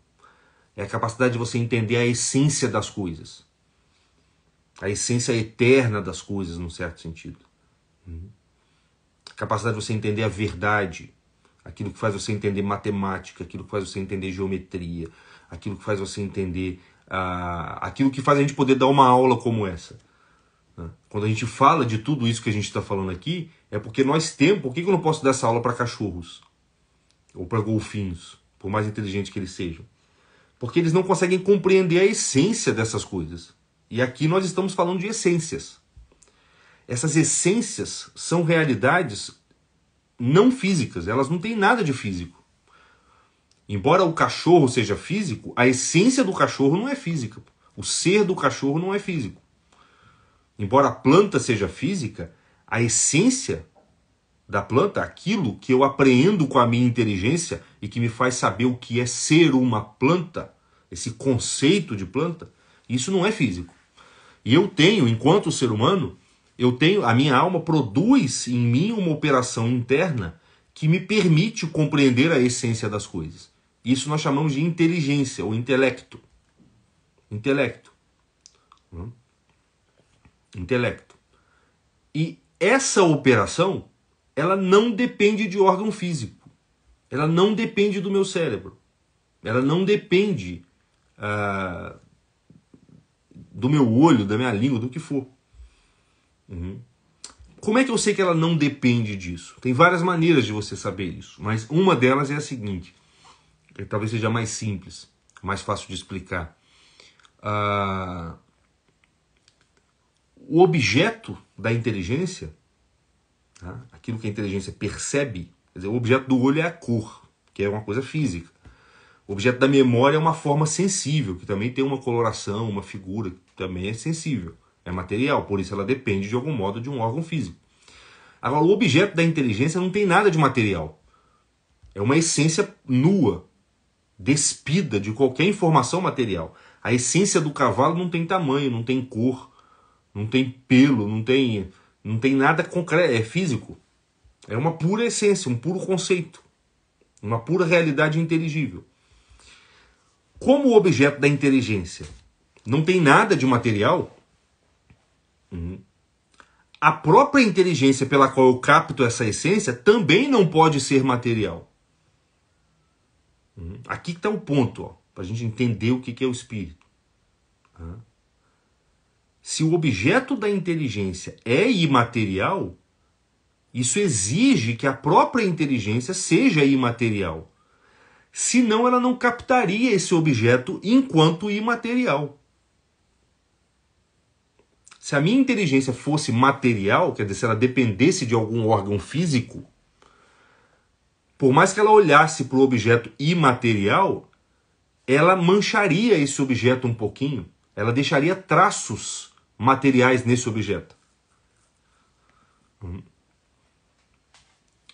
É a capacidade de você entender a essência das coisas. A essência eterna das coisas, num certo sentido. Uhum. A capacidade de você entender a verdade aquilo que faz você entender matemática, aquilo que faz você entender geometria, aquilo que faz você entender uh, aquilo que faz a gente poder dar uma aula como essa. Né? Quando a gente fala de tudo isso que a gente está falando aqui, é porque nós temos. Por que, que eu não posso dar essa aula para cachorros ou para golfinhos, por mais inteligentes que eles sejam? Porque eles não conseguem compreender a essência dessas coisas. E aqui nós estamos falando de essências. Essas essências são realidades não físicas, elas não têm nada de físico. Embora o cachorro seja físico, a essência do cachorro não é física. O ser do cachorro não é físico. Embora a planta seja física, a essência da planta, aquilo que eu apreendo com a minha inteligência e que me faz saber o que é ser uma planta, esse conceito de planta, isso não é físico. E eu tenho, enquanto ser humano, eu tenho, a minha alma produz em mim uma operação interna que me permite compreender a essência das coisas. Isso nós chamamos de inteligência ou intelecto. Intelecto. Hum? Intelecto. E essa operação, ela não depende de órgão físico. Ela não depende do meu cérebro. Ela não depende ah, do meu olho, da minha língua, do que for. Uhum. Como é que eu sei que ela não depende disso? Tem várias maneiras de você saber isso, mas uma delas é a seguinte: é, talvez seja mais simples, mais fácil de explicar. Ah, o objeto da inteligência, tá? aquilo que a inteligência percebe, dizer, o objeto do olho é a cor, que é uma coisa física. O objeto da memória é uma forma sensível, que também tem uma coloração, uma figura, que também é sensível é material, por isso ela depende de algum modo de um órgão físico. Agora, o objeto da inteligência não tem nada de material. É uma essência nua, despida de qualquer informação material. A essência do cavalo não tem tamanho, não tem cor, não tem pelo, não tem, não tem nada concreto, é físico. É uma pura essência, um puro conceito, uma pura realidade inteligível. Como o objeto da inteligência não tem nada de material, a própria inteligência pela qual eu capto essa essência também não pode ser material. Uhum. Aqui está o ponto, para a gente entender o que, que é o espírito. Se o objeto da inteligência é imaterial, isso exige que a própria inteligência seja imaterial. Senão, ela não captaria esse objeto enquanto imaterial. Se a minha inteligência fosse material, quer dizer, se ela dependesse de algum órgão físico, por mais que ela olhasse para o objeto imaterial, ela mancharia esse objeto um pouquinho. Ela deixaria traços materiais nesse objeto. Uhum.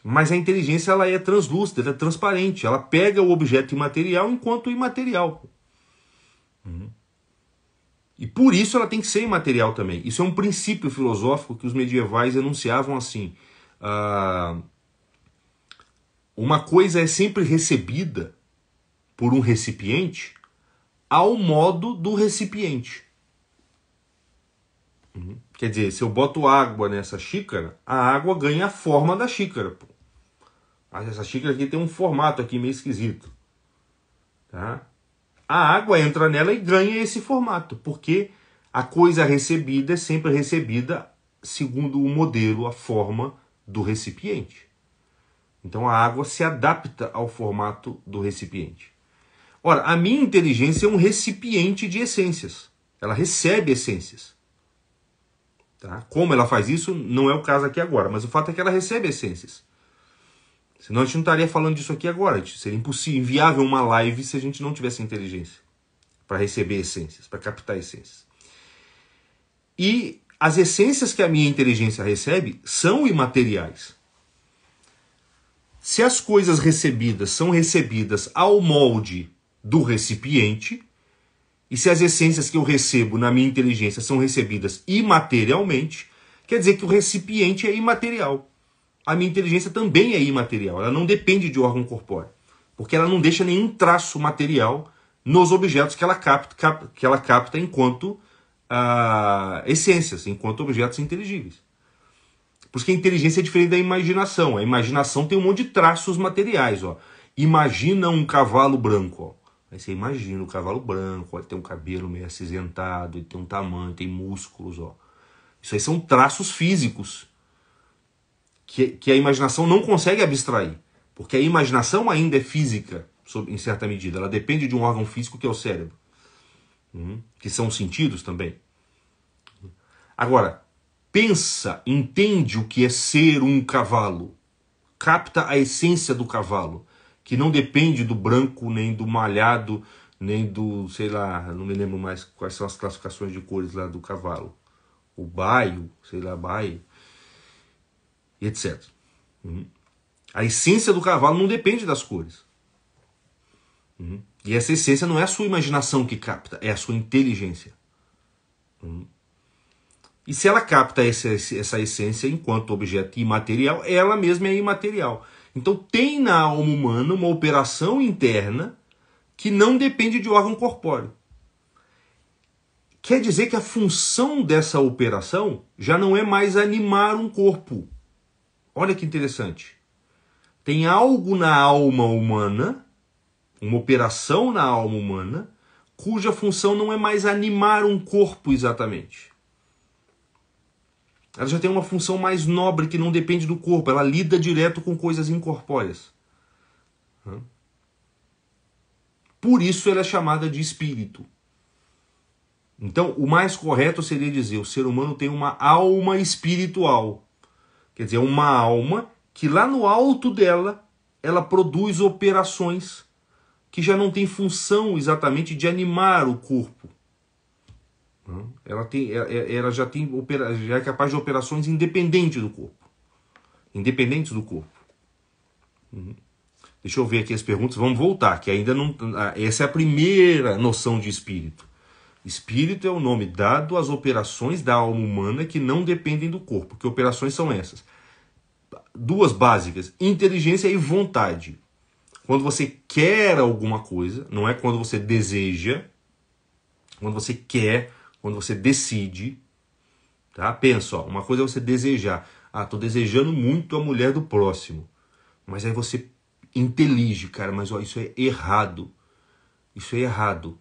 Mas a inteligência ela é translúcida, ela é transparente. Ela pega o objeto imaterial enquanto o imaterial. Uhum. E por isso ela tem que ser imaterial também. Isso é um princípio filosófico que os medievais enunciavam assim. Ah, uma coisa é sempre recebida por um recipiente ao modo do recipiente. Uhum. Quer dizer, se eu boto água nessa xícara, a água ganha a forma da xícara. Essa xícara aqui tem um formato aqui meio esquisito. Tá? a água entra nela e ganha esse formato, porque a coisa recebida é sempre recebida segundo o modelo, a forma do recipiente. Então a água se adapta ao formato do recipiente. Ora, a minha inteligência é um recipiente de essências. Ela recebe essências. Tá? Como ela faz isso não é o caso aqui agora, mas o fato é que ela recebe essências. Senão a gente não estaria falando disso aqui agora. Seria impossível, inviável uma live se a gente não tivesse inteligência para receber essências, para captar essências. E as essências que a minha inteligência recebe são imateriais. Se as coisas recebidas são recebidas ao molde do recipiente, e se as essências que eu recebo na minha inteligência são recebidas imaterialmente, quer dizer que o recipiente é imaterial a minha inteligência também é imaterial. Ela não depende de órgão corpóreo, porque ela não deixa nenhum traço material nos objetos que ela capta, cap, que ela capta enquanto ah, essências, enquanto objetos inteligíveis. Porque a inteligência é diferente da imaginação. A imaginação tem um monte de traços materiais. Ó. Imagina um cavalo branco. Ó. Aí você imagina o cavalo branco, ó, ele tem um cabelo meio acinzentado, ele tem um tamanho, tem músculos. Ó. Isso aí são traços físicos que, que a imaginação não consegue abstrair, porque a imaginação ainda é física, em certa medida. Ela depende de um órgão físico que é o cérebro, hum, que são os sentidos também. Agora, pensa, entende o que é ser um cavalo, capta a essência do cavalo, que não depende do branco, nem do malhado, nem do, sei lá, não me lembro mais quais são as classificações de cores lá do cavalo. O baio, sei lá, baio e etc. Uhum. A essência do cavalo não depende das cores. Uhum. E essa essência não é a sua imaginação que capta, é a sua inteligência. Uhum. E se ela capta essa, essa essência enquanto objeto imaterial, ela mesma é imaterial. Então tem na alma humana uma operação interna que não depende de órgão corpóreo. Quer dizer que a função dessa operação já não é mais animar um corpo, Olha que interessante. Tem algo na alma humana, uma operação na alma humana, cuja função não é mais animar um corpo exatamente. Ela já tem uma função mais nobre que não depende do corpo, ela lida direto com coisas incorpóreas. Por isso ela é chamada de espírito. Então, o mais correto seria dizer: o ser humano tem uma alma espiritual. Quer dizer, é uma alma que lá no alto dela ela produz operações que já não tem função exatamente de animar o corpo. Ela, tem, é, é, ela já, tem, já é capaz de operações independentes do corpo. Independentes do corpo. Uhum. Deixa eu ver aqui as perguntas. Vamos voltar, que ainda não. Ah, essa é a primeira noção de espírito. Espírito é o nome dado às operações da alma humana que não dependem do corpo. Que operações são essas? Duas básicas: inteligência e vontade. Quando você quer alguma coisa, não é quando você deseja, quando você quer, quando você decide, tá? Pensa, ó, uma coisa é você desejar. Ah, tô desejando muito a mulher do próximo. Mas aí você intelige, cara, mas ó, isso é errado. Isso é errado.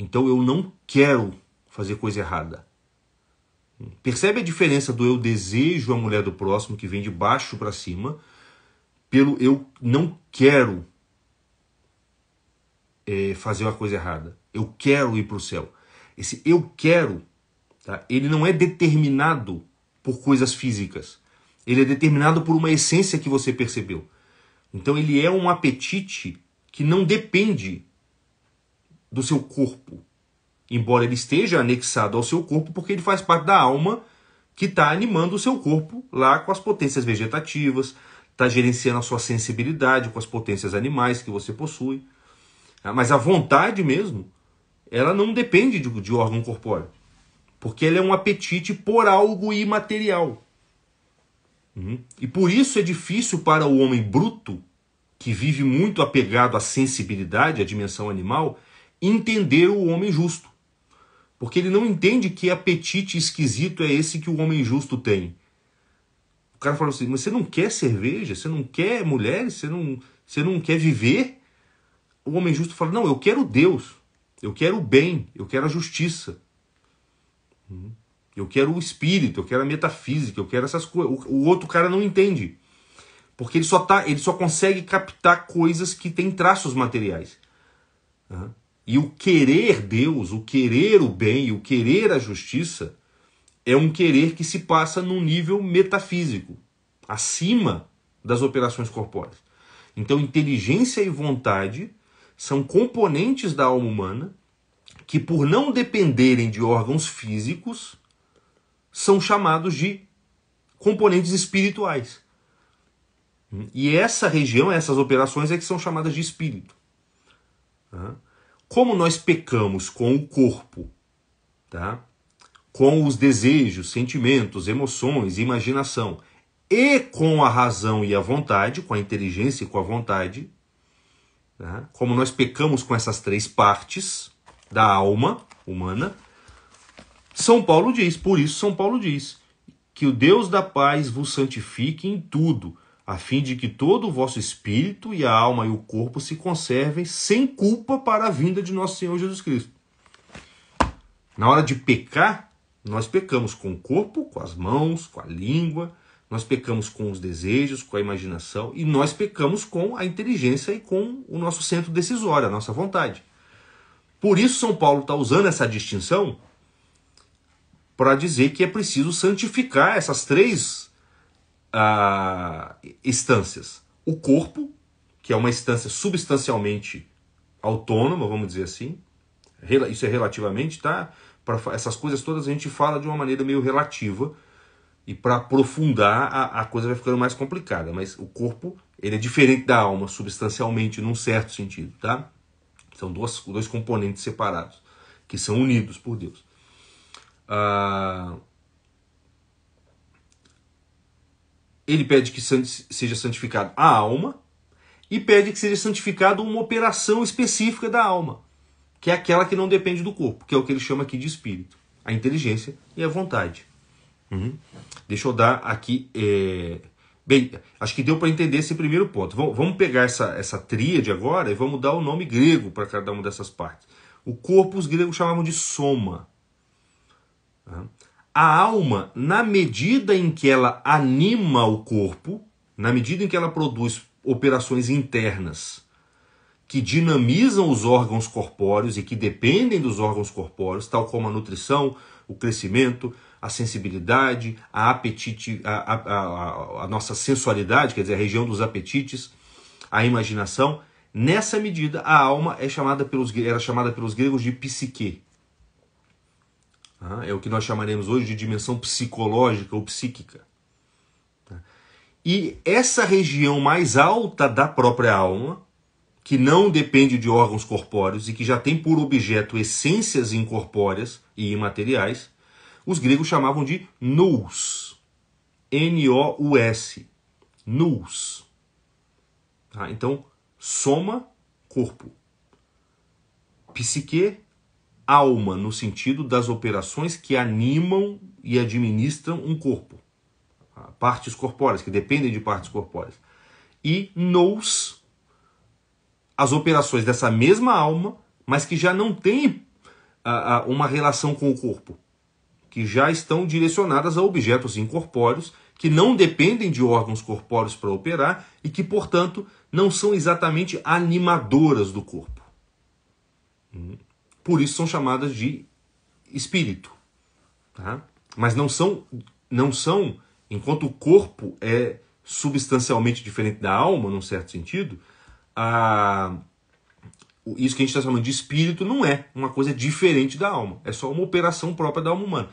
Então eu não quero fazer coisa errada. Percebe a diferença do eu desejo a mulher do próximo, que vem de baixo para cima, pelo eu não quero é, fazer uma coisa errada. Eu quero ir para o céu. Esse eu quero, tá? ele não é determinado por coisas físicas. Ele é determinado por uma essência que você percebeu. Então ele é um apetite que não depende do seu corpo. Embora ele esteja anexado ao seu corpo, porque ele faz parte da alma que está animando o seu corpo lá com as potências vegetativas, está gerenciando a sua sensibilidade com as potências animais que você possui. Ah, mas a vontade mesmo, ela não depende de, de órgão corpóreo, porque ela é um apetite por algo imaterial. Uhum. E por isso é difícil para o homem bruto, que vive muito apegado à sensibilidade, à dimensão animal, entender o homem justo. Porque ele não entende que apetite esquisito é esse que o homem justo tem. O cara fala assim: mas você não quer cerveja? Você não quer mulheres? Você não, você não quer viver? O homem justo fala: não, eu quero Deus. Eu quero o bem. Eu quero a justiça. Hum. Eu quero o espírito. Eu quero a metafísica. Eu quero essas coisas. O outro cara não entende. Porque ele só, tá, ele só consegue captar coisas que têm traços materiais. Uhum. E o querer Deus, o querer o bem, o querer a justiça, é um querer que se passa num nível metafísico, acima das operações corpóreas. Então, inteligência e vontade são componentes da alma humana que, por não dependerem de órgãos físicos, são chamados de componentes espirituais. E essa região, essas operações é que são chamadas de espírito. Uhum. Como nós pecamos com o corpo, tá? com os desejos, sentimentos, emoções, imaginação e com a razão e a vontade, com a inteligência e com a vontade, tá? como nós pecamos com essas três partes da alma humana, São Paulo diz, por isso São Paulo diz, que o Deus da paz vos santifique em tudo, a fim de que todo o vosso espírito e a alma e o corpo se conservem sem culpa para a vinda de nosso Senhor Jesus Cristo. Na hora de pecar, nós pecamos com o corpo, com as mãos, com a língua, nós pecamos com os desejos, com a imaginação e nós pecamos com a inteligência e com o nosso centro decisório, a nossa vontade. Por isso, São Paulo está usando essa distinção para dizer que é preciso santificar essas três ah, instâncias. O corpo, que é uma instância substancialmente autônoma, vamos dizer assim, isso é relativamente, tá? Para essas coisas todas a gente fala de uma maneira meio relativa e para aprofundar a, a coisa vai ficando mais complicada, mas o corpo ele é diferente da alma substancialmente num certo sentido, tá? São duas, dois componentes separados que são unidos por Deus. Ah, Ele pede que seja santificado a alma e pede que seja santificado uma operação específica da alma, que é aquela que não depende do corpo, que é o que ele chama aqui de espírito, a inteligência e a vontade. Uhum. Deixa eu dar aqui. É... Bem, acho que deu para entender esse primeiro ponto. Vamos pegar essa, essa tríade agora e vamos dar o nome grego para cada uma dessas partes. O corpo os gregos chamavam de soma. Uhum a alma, na medida em que ela anima o corpo, na medida em que ela produz operações internas que dinamizam os órgãos corpóreos e que dependem dos órgãos corpóreos, tal como a nutrição, o crescimento, a sensibilidade, a apetite, a, a, a, a nossa sensualidade, quer dizer, a região dos apetites, a imaginação. Nessa medida, a alma é chamada pelos, era chamada pelos gregos de psique, é o que nós chamaremos hoje de dimensão psicológica ou psíquica. Tá? E essa região mais alta da própria alma, que não depende de órgãos corpóreos e que já tem por objeto essências incorpóreas e imateriais, os gregos chamavam de nous. N-O-U-S. Nous. Tá? Então, soma, corpo. Psique, alma no sentido das operações que animam e administram um corpo, ah, partes corpóreas, que dependem de partes corpóreas, e nous, as operações dessa mesma alma, mas que já não têm uh, ah, ah, uma relação com o corpo, que já estão direcionadas a objetos incorpóreos, que não dependem de órgãos corpóreos para operar e que, portanto, não são exatamente animadoras do corpo. Hum. Por isso são chamadas de espírito. Tá? Mas não são, não são, enquanto o corpo é substancialmente diferente da alma, num certo sentido, a, isso que a gente está chamando de espírito não é uma coisa diferente da alma. É só uma operação própria da alma humana.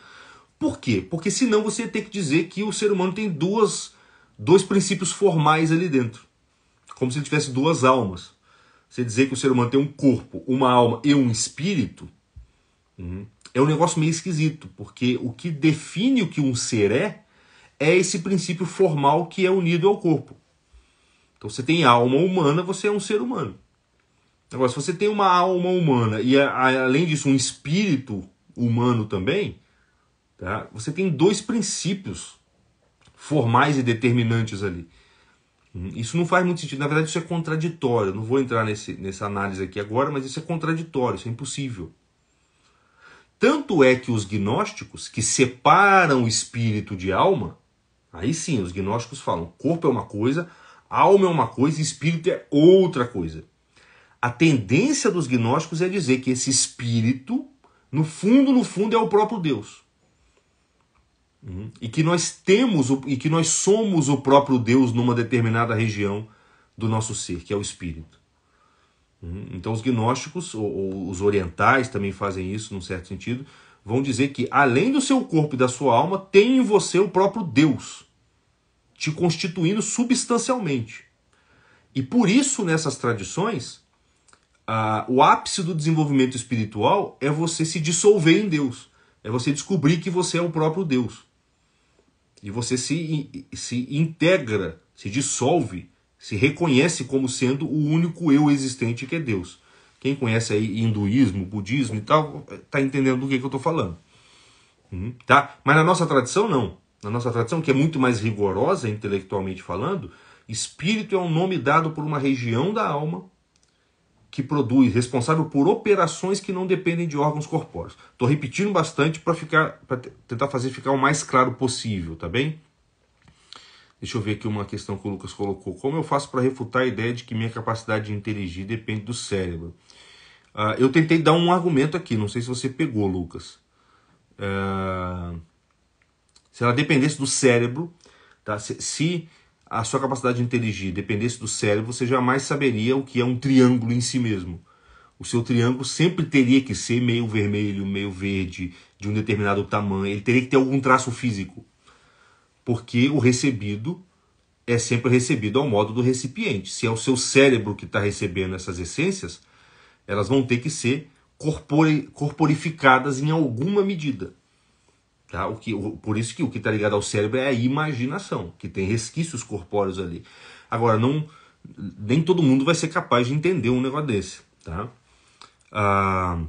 Por quê? Porque senão você tem que dizer que o ser humano tem duas, dois princípios formais ali dentro. Como se ele tivesse duas almas. Você dizer que o ser humano tem um corpo, uma alma e um espírito uhum, é um negócio meio esquisito, porque o que define o que um ser é é esse princípio formal que é unido ao corpo. Então você tem alma humana, você é um ser humano. Agora, se você tem uma alma humana e além disso um espírito humano também, tá? você tem dois princípios formais e determinantes ali. Isso não faz muito sentido. Na verdade, isso é contraditório. Não vou entrar nesse, nessa análise aqui agora, mas isso é contraditório, isso é impossível. Tanto é que os gnósticos, que separam o espírito de alma, aí sim, os gnósticos falam: corpo é uma coisa, alma é uma coisa, espírito é outra coisa. A tendência dos gnósticos é dizer que esse espírito, no fundo, no fundo, é o próprio Deus. Uhum. E que nós temos o, e que nós somos o próprio Deus numa determinada região do nosso ser, que é o espírito. Uhum. Então os gnósticos ou, ou os orientais também fazem isso num certo sentido, vão dizer que além do seu corpo e da sua alma, tem em você o próprio Deus te constituindo substancialmente. E por isso nessas tradições, ah, o ápice do desenvolvimento espiritual é você se dissolver em Deus. É você descobrir que você é o próprio Deus. E você se, se integra, se dissolve, se reconhece como sendo o único eu existente que é Deus. Quem conhece aí hinduísmo, budismo e tal, está entendendo do que, que eu estou falando. Uhum, tá? Mas na nossa tradição, não. Na nossa tradição, que é muito mais rigorosa intelectualmente falando, espírito é um nome dado por uma região da alma que produz, responsável por operações que não dependem de órgãos corpóreos. Estou repetindo bastante para ficar, para tentar fazer ficar o mais claro possível, tá bem? Deixa eu ver aqui uma questão que o Lucas colocou. Como eu faço para refutar a ideia de que minha capacidade de inteligir depende do cérebro? Uh, eu tentei dar um argumento aqui, não sei se você pegou, Lucas. Uh, se ela dependesse do cérebro, tá? se, se a sua capacidade de inteligir dependesse do cérebro, você jamais saberia o que é um triângulo em si mesmo. O seu triângulo sempre teria que ser meio vermelho, meio verde, de um determinado tamanho. Ele teria que ter algum traço físico. Porque o recebido é sempre recebido ao modo do recipiente. Se é o seu cérebro que está recebendo essas essências, elas vão ter que ser corporificadas em alguma medida. Tá? O que, o, por isso que o que está ligado ao cérebro é a imaginação, que tem resquícios corpóreos ali. Agora, não, nem todo mundo vai ser capaz de entender um negócio desse. Tá? Ah,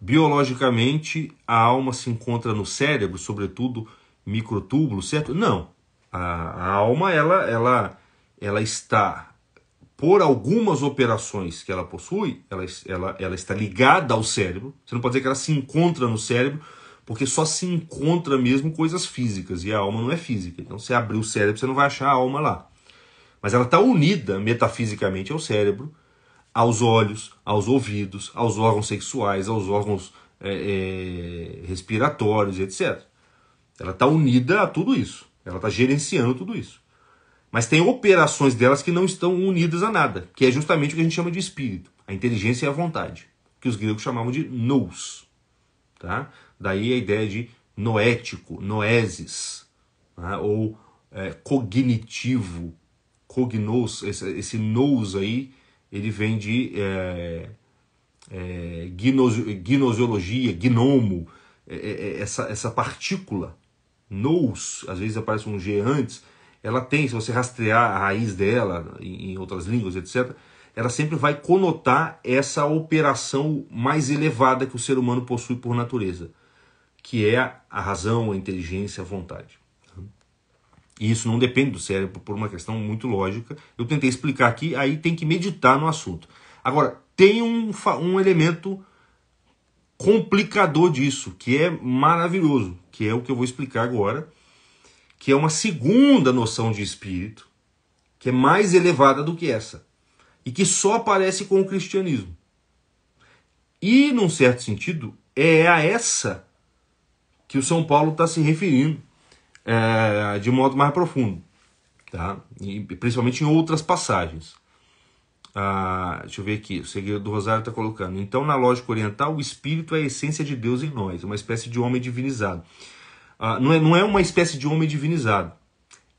biologicamente, a alma se encontra no cérebro, sobretudo microtúbulo, certo? Não. A, a alma, ela, ela, ela está por algumas operações que ela possui, ela, ela, ela está ligada ao cérebro. Você não pode dizer que ela se encontra no cérebro, porque só se encontra mesmo coisas físicas, e a alma não é física. Então, se abrir o cérebro, você não vai achar a alma lá. Mas ela está unida metafisicamente ao cérebro, aos olhos, aos ouvidos, aos órgãos sexuais, aos órgãos é, é, respiratórios, etc. Ela está unida a tudo isso. Ela está gerenciando tudo isso. Mas tem operações delas que não estão unidas a nada, que é justamente o que a gente chama de espírito, a inteligência e a vontade, que os gregos chamavam de nous. Tá? Daí a ideia de noético, noesis, tá? ou é, cognitivo, cognos, esse, esse nous aí, ele vem de é, é, gnoseologia, gnomo, é, é, é, essa, essa partícula, nous, às vezes aparece um G antes, ela tem, se você rastrear a raiz dela em outras línguas, etc., ela sempre vai conotar essa operação mais elevada que o ser humano possui por natureza, que é a razão, a inteligência, a vontade. E isso não depende do cérebro por uma questão muito lógica. Eu tentei explicar aqui, aí tem que meditar no assunto. Agora, tem um, um elemento complicador disso, que é maravilhoso, que é o que eu vou explicar agora que é uma segunda noção de espírito, que é mais elevada do que essa, e que só aparece com o cristianismo. E, num certo sentido, é a essa que o São Paulo está se referindo é, de modo mais profundo, tá? e, principalmente em outras passagens. Ah, deixa eu ver aqui, o segredo do Rosário está colocando. Então, na lógica oriental, o espírito é a essência de Deus em nós, uma espécie de homem divinizado. Ah, não, é, não é uma espécie de homem divinizado.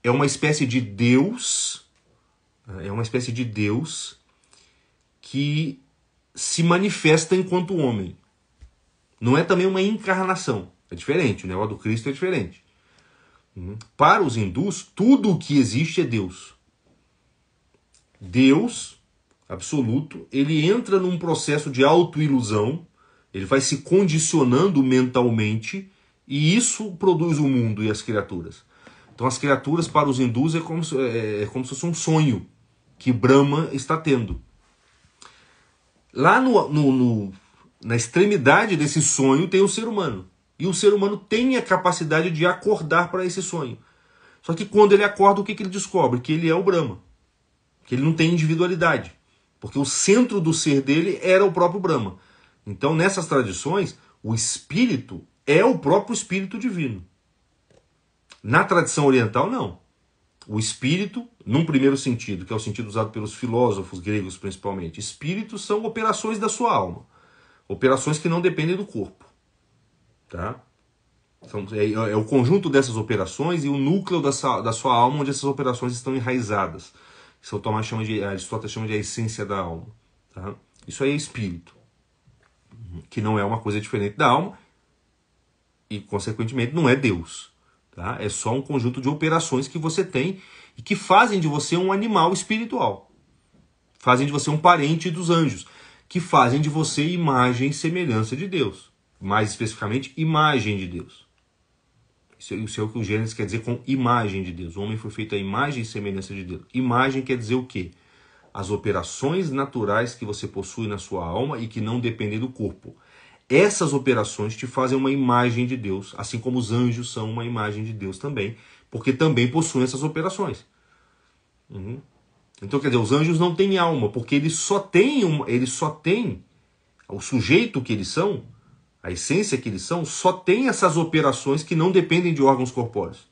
É uma espécie de Deus, é uma espécie de Deus que se manifesta enquanto homem. Não é também uma encarnação. É diferente, né? o negócio do Cristo é diferente. Uhum. Para os hindus, tudo o que existe é Deus. Deus, absoluto, ele entra num processo de autoilusão, ele vai se condicionando mentalmente e isso produz o mundo e as criaturas. Então as criaturas para os hindus é como se, é, é como se fosse um sonho que Brahma está tendo. Lá no, no, no, na extremidade desse sonho tem o ser humano. E o ser humano tem a capacidade de acordar para esse sonho. Só que quando ele acorda, o que, que ele descobre? Que ele é o Brahma. Que ele não tem individualidade. Porque o centro do ser dele era o próprio Brahma. Então, nessas tradições, o espírito é o próprio espírito divino. Na tradição oriental, não. O espírito, num primeiro sentido, que é o sentido usado pelos filósofos gregos principalmente, espíritos são operações da sua alma, operações que não dependem do corpo. Tá? São, é, é o conjunto dessas operações e o núcleo dessa, da sua alma onde essas operações estão enraizadas. São Tomás chama de, Aristóteles chama de a essência da alma. Tá? Isso aí é espírito, que não é uma coisa diferente da alma, e, consequentemente, não é Deus. Tá? É só um conjunto de operações que você tem e que fazem de você um animal espiritual. Fazem de você um parente dos anjos, que fazem de você imagem e semelhança de Deus. Mais especificamente, imagem de Deus. Isso, é, isso é o que o Gênesis quer dizer com imagem de Deus. O homem foi feito a imagem e semelhança de Deus. Imagem quer dizer o quê? As operações naturais que você possui na sua alma e que não dependem do corpo. Essas operações te fazem uma imagem de Deus, assim como os anjos são uma imagem de Deus também, porque também possuem essas operações. Uhum. Então, quer dizer, os anjos não têm alma, porque eles só têm, uma, eles só têm o sujeito que eles são, a essência que eles são, só tem essas operações que não dependem de órgãos corpóreos.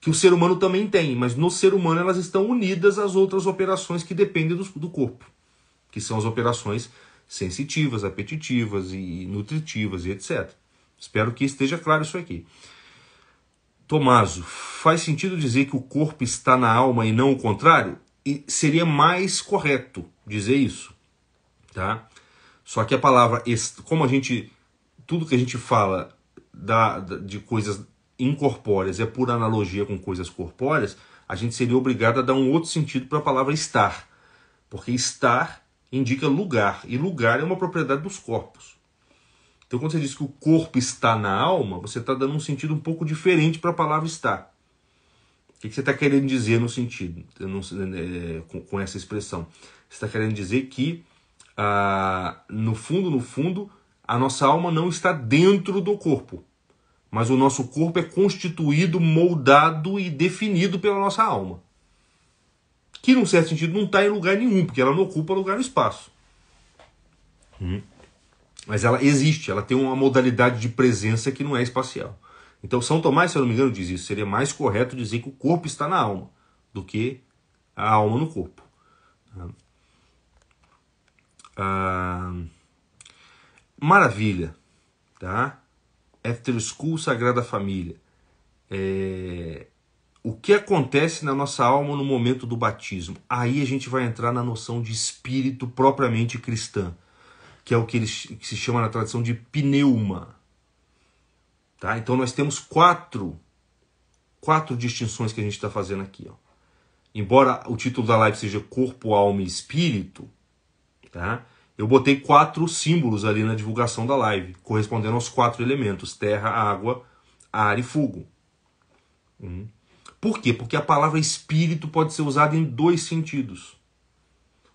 Que o ser humano também tem, mas no ser humano elas estão unidas às outras operações que dependem do, do corpo, que são as operações sensitivas, apetitivas e nutritivas e etc. Espero que esteja claro isso aqui. Tomaso, faz sentido dizer que o corpo está na alma e não o contrário? E seria mais correto dizer isso, tá? Só que a palavra, como a gente, tudo que a gente fala da, de coisas incorpóreas é por analogia com coisas corpóreas, a gente seria obrigado a dar um outro sentido para a palavra estar. Porque estar indica lugar, e lugar é uma propriedade dos corpos. Então, quando você diz que o corpo está na alma, você está dando um sentido um pouco diferente para a palavra estar. O que você está querendo dizer no sentido, eh, eh, eh, com essa expressão? Você está querendo dizer que, ah, no fundo, no fundo, a nossa alma não está dentro do corpo, mas o nosso corpo é constituído, moldado e definido pela nossa alma que num certo sentido não está em lugar nenhum, porque ela não ocupa lugar no espaço. Hum. Mas ela existe, ela tem uma modalidade de presença que não é espacial. Então São Tomás, se eu não me engano, diz isso. Seria mais correto dizer que o corpo está na alma do que a alma no corpo. Ah, ah maravilha, tá? After School Sagrada Família. É, o que acontece na nossa alma no momento do batismo. Aí a gente vai entrar na noção de espírito propriamente cristã, que é o que, que se chama na tradição de pneuma. Tá? Então nós temos quatro, quatro distinções que a gente está fazendo aqui. Ó. Embora o título da live seja corpo, alma e espírito, tá? eu botei quatro símbolos ali na divulgação da live, correspondendo aos quatro elementos: terra, água, ar e fogo. Hum. Por quê? Porque a palavra espírito pode ser usada em dois sentidos.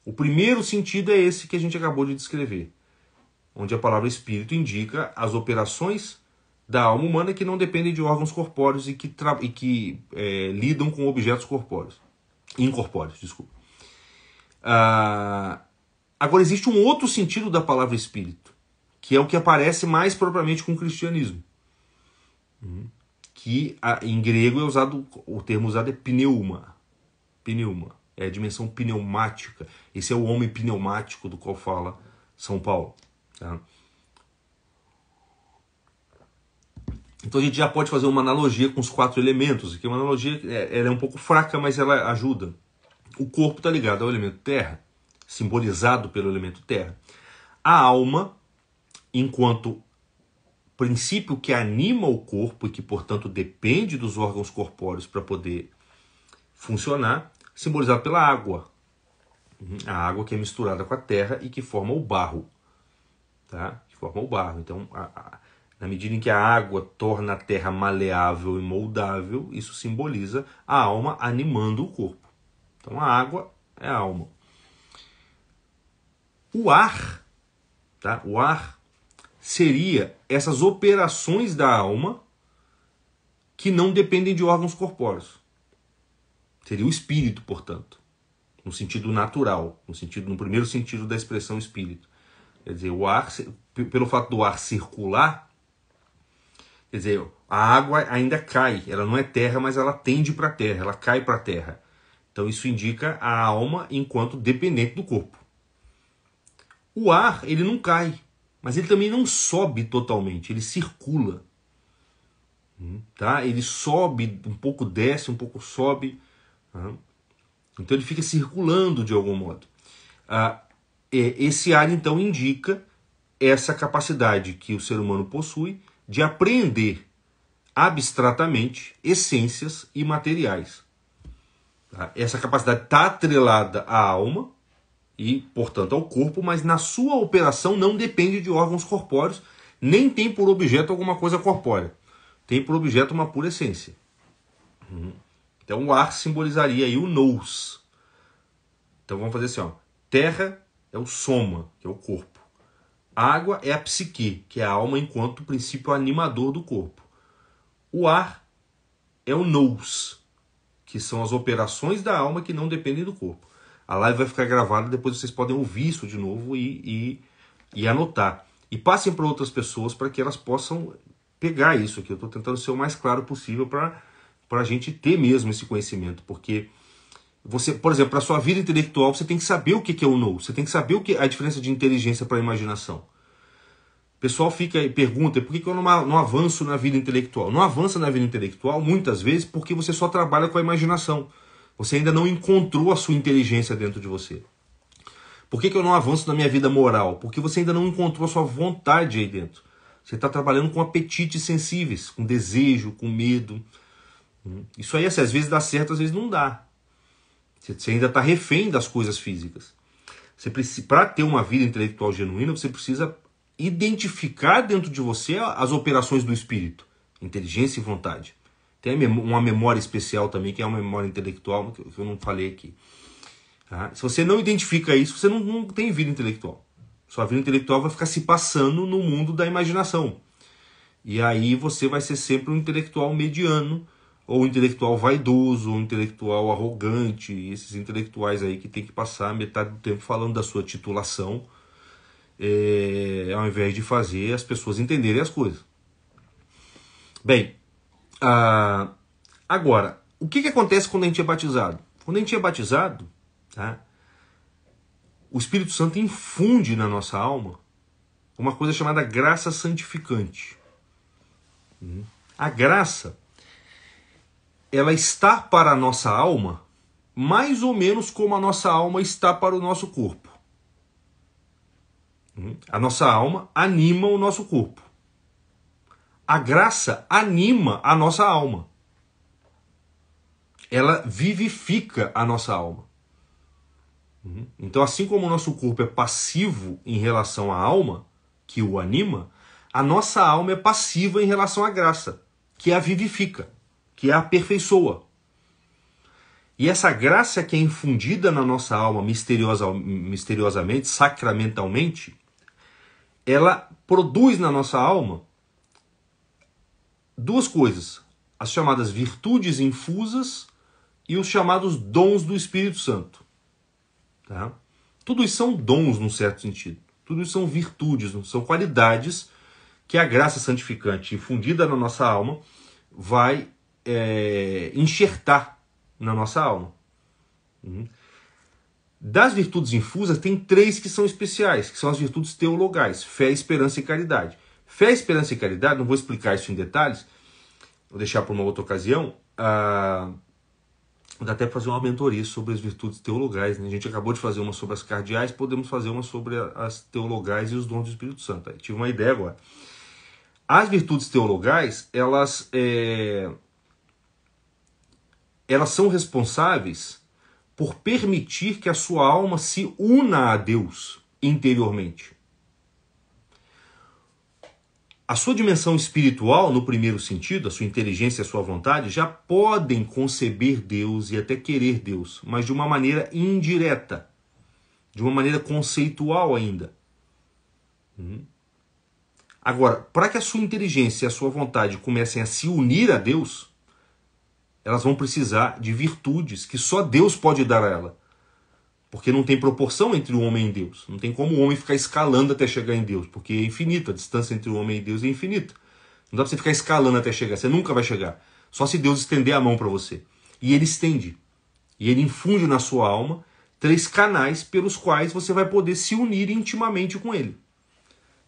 O primeiro sentido é esse que a gente acabou de descrever, onde a palavra espírito indica as operações da alma humana que não dependem de órgãos corpóreos e que, e que é, lidam com objetos corpóreos, incorpóreos, desculpa. Ah, agora existe um outro sentido da palavra espírito, que é o que aparece mais propriamente com o cristianismo. Uhum que em grego é usado, o termo usado é pneuma. Pneuma. É a dimensão pneumática. Esse é o homem pneumático do qual fala São Paulo. Tá? Então a gente já pode fazer uma analogia com os quatro elementos. Aqui uma analogia é, ela é um pouco fraca, mas ela ajuda. O corpo está ligado ao elemento terra, simbolizado pelo elemento terra. A alma, enquanto princípio que anima o corpo e que, portanto, depende dos órgãos corpóreos para poder funcionar, simbolizado pela água. Uhum. A água que é misturada com a terra e que forma o barro. Tá? Que forma o barro. Então, a, a, na medida em que a água torna a terra maleável e moldável, isso simboliza a alma animando o corpo. Então, a água é a alma. O ar, tá? o ar seria essas operações da alma que não dependem de órgãos corpóreos. Seria o espírito, portanto, no sentido natural, no sentido no primeiro sentido da expressão espírito. Quer dizer, o ar, pelo fato do ar circular, quer dizer, a água ainda cai, ela não é terra, mas ela tende para a terra, ela cai para a terra. Então isso indica a alma enquanto dependente do corpo. O ar, ele não cai, mas ele também não sobe totalmente, ele circula. Hum, tá? Ele sobe, um pouco desce, um pouco sobe. Tá? Então ele fica circulando de algum modo. Ah, é, esse ar então indica essa capacidade que o ser humano possui de aprender abstratamente essências e materiais. Tá? Essa capacidade está atrelada à alma, e, portanto, ao corpo, mas na sua operação não depende de órgãos corpóreos, nem tem por objeto alguma coisa corpórea. Tem por objeto uma pura essência. Uhum. Então o ar simbolizaria aí o nous. Então vamos fazer assim, ó. Terra é o soma, que é o corpo. Água é a psique, que é a alma enquanto princípio animador do corpo. O ar é o nous, que são as operações da alma que não dependem do corpo. A live vai ficar gravada, depois vocês podem ouvir isso de novo e, e, e anotar. E passem para outras pessoas para que elas possam pegar isso aqui. Eu estou tentando ser o mais claro possível para a gente ter mesmo esse conhecimento, porque você, por exemplo, para sua vida intelectual, você tem que saber o que, que é o know. você tem que saber o que a diferença de inteligência para imaginação pessoal fica e pergunta por que, eu não, não, avanço na vida intelectual. Não avança na vida intelectual muitas vezes porque você só trabalha com a imaginação. Você ainda não encontrou a sua inteligência dentro de você. Por que, que eu não avanço na minha vida moral? Porque você ainda não encontrou a sua vontade aí dentro. Você está trabalhando com apetites sensíveis, com desejo, com medo. Hum? Isso aí, assim, às vezes dá certo, às vezes não dá. Você ainda está refém das coisas físicas. Para ter uma vida intelectual genuína, você precisa identificar dentro de você as operações do espírito, inteligência e vontade. Tem uma memória especial também, que é uma memória intelectual, que eu não falei aqui. Tá? Se você não identifica isso, você não, não tem vida intelectual. Sua vida intelectual vai ficar se passando no mundo da imaginação. E aí você vai ser sempre um intelectual mediano, ou um intelectual vaidoso, ou um intelectual arrogante, esses intelectuais aí que tem que passar metade do tempo falando da sua titulação, é, ao invés de fazer as pessoas entenderem as coisas. Bem, ah, agora, o que, que acontece quando a gente é batizado? Quando a gente é batizado, tá? o Espírito Santo infunde na nossa alma uma coisa chamada graça santificante. Hum? A graça, ela está para a nossa alma mais ou menos como a nossa alma está para o nosso corpo. Hum? A nossa alma anima o nosso corpo. A graça anima a nossa alma. Ela vivifica a nossa alma. Uhum. Então, assim como o nosso corpo é passivo em relação à alma, que o anima, a nossa alma é passiva em relação à graça, que a vivifica, que a aperfeiçoa. E essa graça que é infundida na nossa alma misteriosa, misteriosamente, sacramentalmente, ela produz na nossa alma duas coisas: as chamadas virtudes infusas e os chamados dons do Espírito Santo. Tá? Tudo isso são dons, num certo sentido. Tudo isso são virtudes, são qualidades que a graça santificante fundida na nossa alma vai é, enxertar na nossa alma. Uhum. Das virtudes infusas, tem três que são especiais, que são as virtudes teologais: fé, esperança e caridade. Fé, esperança e caridade, não vou explicar isso em detalhes, vou deixar para uma outra ocasião. Ah, dá até fazer uma mentoria sobre as virtudes teologais. Né? A gente acabou de fazer uma sobre as cardeais, podemos fazer uma sobre as teologais e os dons do Espírito Santo. Aí, tive uma ideia agora. As virtudes teologais, elas, é... elas são responsáveis por permitir que a sua alma se una a Deus interiormente a sua dimensão espiritual, no primeiro sentido, a sua inteligência e a sua vontade, já podem conceber Deus e até querer Deus, mas de uma maneira indireta, de uma maneira conceitual ainda. Uhum. Agora, para que a sua inteligência e a sua vontade comecem a se unir a Deus, elas vão precisar de virtudes que só Deus pode dar a ela. Porque não tem proporção entre o homem e Deus. Não tem como o homem ficar escalando até chegar em Deus, porque é infinito. A distância entre o homem e Deus é infinita. Não dá para você ficar escalando até chegar. Você nunca vai chegar. Só se Deus estender a mão para você. E ele estende. E ele infunde na sua alma três canais pelos quais você vai poder se unir intimamente com ele.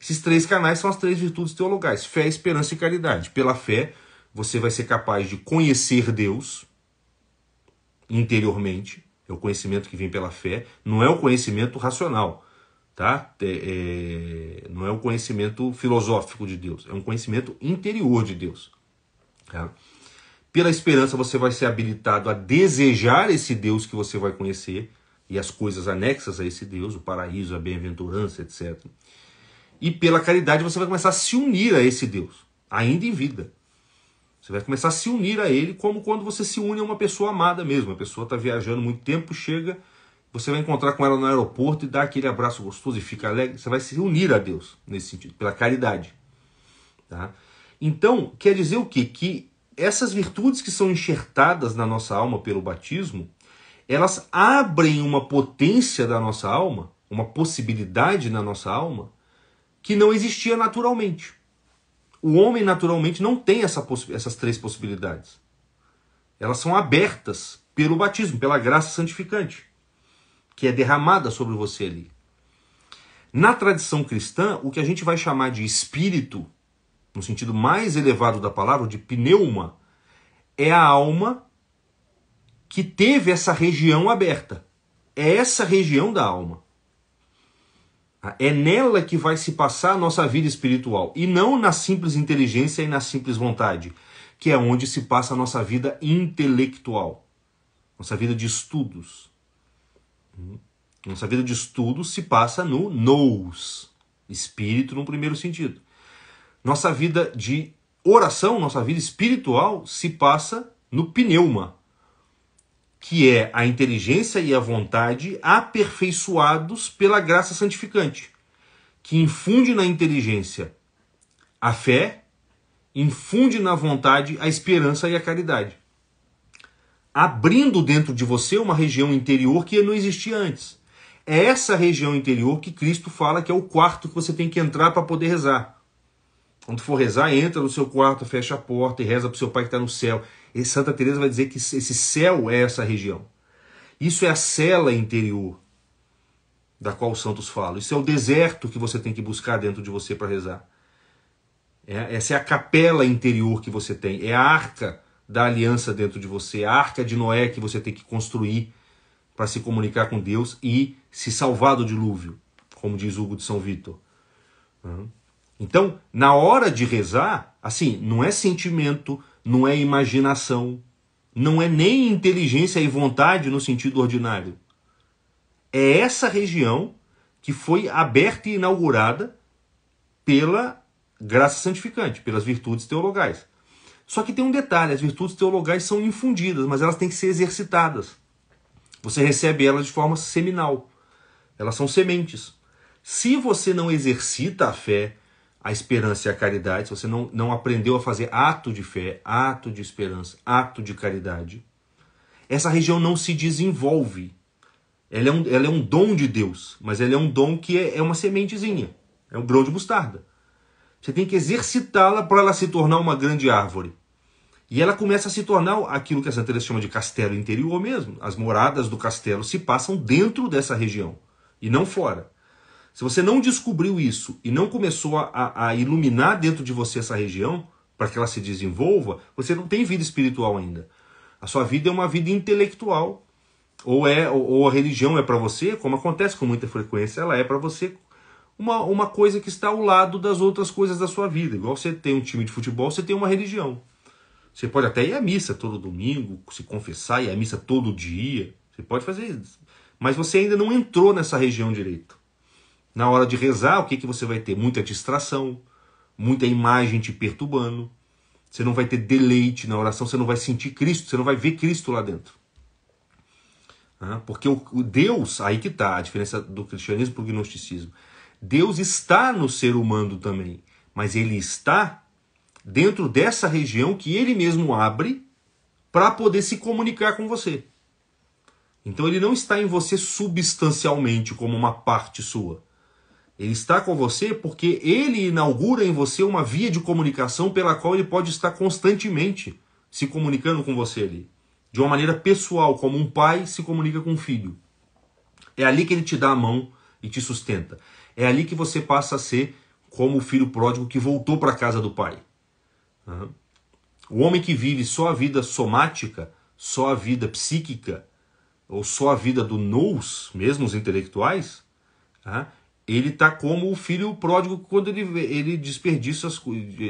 Esses três canais são as três virtudes teologais: fé, esperança e caridade. Pela fé, você vai ser capaz de conhecer Deus interiormente. É o conhecimento que vem pela fé, não é o conhecimento racional, tá? É, é, não é o conhecimento filosófico de Deus, é um conhecimento interior de Deus. Tá? Pela esperança você vai ser habilitado a desejar esse Deus que você vai conhecer e as coisas anexas a esse Deus, o paraíso, a bem-aventurança, etc. E pela caridade você vai começar a se unir a esse Deus, ainda em vida. Você vai começar a se unir a ele como quando você se une a uma pessoa amada mesmo. A pessoa está viajando muito tempo, chega, você vai encontrar com ela no aeroporto e dá aquele abraço gostoso e fica alegre. Você vai se unir a Deus nesse sentido, pela caridade. Tá? Então, quer dizer o quê? Que essas virtudes que são enxertadas na nossa alma pelo batismo, elas abrem uma potência da nossa alma, uma possibilidade na nossa alma, que não existia naturalmente. O homem naturalmente não tem essa essas três possibilidades. Elas são abertas pelo batismo, pela graça santificante, que é derramada sobre você ali. Na tradição cristã, o que a gente vai chamar de espírito, no sentido mais elevado da palavra, de pneuma, é a alma que teve essa região aberta. É essa região da alma. Tá? É nela que vai se passar a nossa vida espiritual e não na simples inteligência e na simples vontade, que é onde se passa a nossa vida intelectual, nossa vida de estudos. Hum? Nossa vida de estudos se passa no nous, espírito no primeiro sentido. Nossa vida de oração, nossa vida espiritual se passa no pneuma, que é a inteligência e a vontade aperfeiçoados pela graça santificante, que infunde na inteligência a fé, infunde na vontade a esperança e a caridade, abrindo dentro de você uma região interior que não existia antes. É essa região interior que Cristo fala que é o quarto que você tem que entrar para poder rezar. Quando for rezar, entra no seu quarto, fecha a porta e reza para o seu pai que está no céu. E Santa Teresa vai dizer que esse céu é essa região. Isso é a cela interior da qual os santos falam. Isso é o deserto que você tem que buscar dentro de você para rezar. É, essa é a capela interior que você tem. É a arca da aliança dentro de você. É a arca de Noé que você tem que construir para se comunicar com Deus e se salvar do dilúvio, como diz Hugo de São Vitor. Hum? Então, na hora de rezar, assim, não é sentimento, não é imaginação, não é nem inteligência e vontade no sentido ordinário. É essa região que foi aberta e inaugurada pela graça santificante, pelas virtudes teologais. Só que tem um detalhe: as virtudes teologais são infundidas, mas elas têm que ser exercitadas. Você recebe elas de forma seminal. Elas são sementes. Se você não exercita a fé, a esperança e a caridade, se você não, não aprendeu a fazer ato de fé, ato de esperança, ato de caridade, essa região não se desenvolve. Ela é um, ela é um dom de Deus, mas ela é um dom que é, é uma sementezinha, é um grão de mostarda. Você tem que exercitá-la para ela se tornar uma grande árvore. E ela começa a se tornar aquilo que a Santa Teresa chama de castelo interior mesmo. As moradas do castelo se passam dentro dessa região e não fora. Se você não descobriu isso e não começou a, a iluminar dentro de você essa região, para que ela se desenvolva, você não tem vida espiritual ainda. A sua vida é uma vida intelectual. Ou, é, ou a religião é para você, como acontece com muita frequência, ela é para você uma, uma coisa que está ao lado das outras coisas da sua vida. Igual você tem um time de futebol, você tem uma religião. Você pode até ir à missa todo domingo, se confessar, ir à missa todo dia. Você pode fazer isso. Mas você ainda não entrou nessa região direito. Na hora de rezar, o que, que você vai ter? Muita distração, muita imagem te perturbando. Você não vai ter deleite na oração, você não vai sentir Cristo, você não vai ver Cristo lá dentro. Ah, porque o Deus, aí que está a diferença do cristianismo para o gnosticismo. Deus está no ser humano também, mas ele está dentro dessa região que ele mesmo abre para poder se comunicar com você. Então ele não está em você substancialmente como uma parte sua. Ele está com você porque ele inaugura em você uma via de comunicação pela qual ele pode estar constantemente se comunicando com você ali. De uma maneira pessoal, como um pai se comunica com um filho. É ali que ele te dá a mão e te sustenta. É ali que você passa a ser como o filho pródigo que voltou para a casa do pai. Uhum. O homem que vive só a vida somática, só a vida psíquica, ou só a vida do nous, mesmo os intelectuais, uhum, ele tá como o filho pródigo quando ele, ele desperdiça as,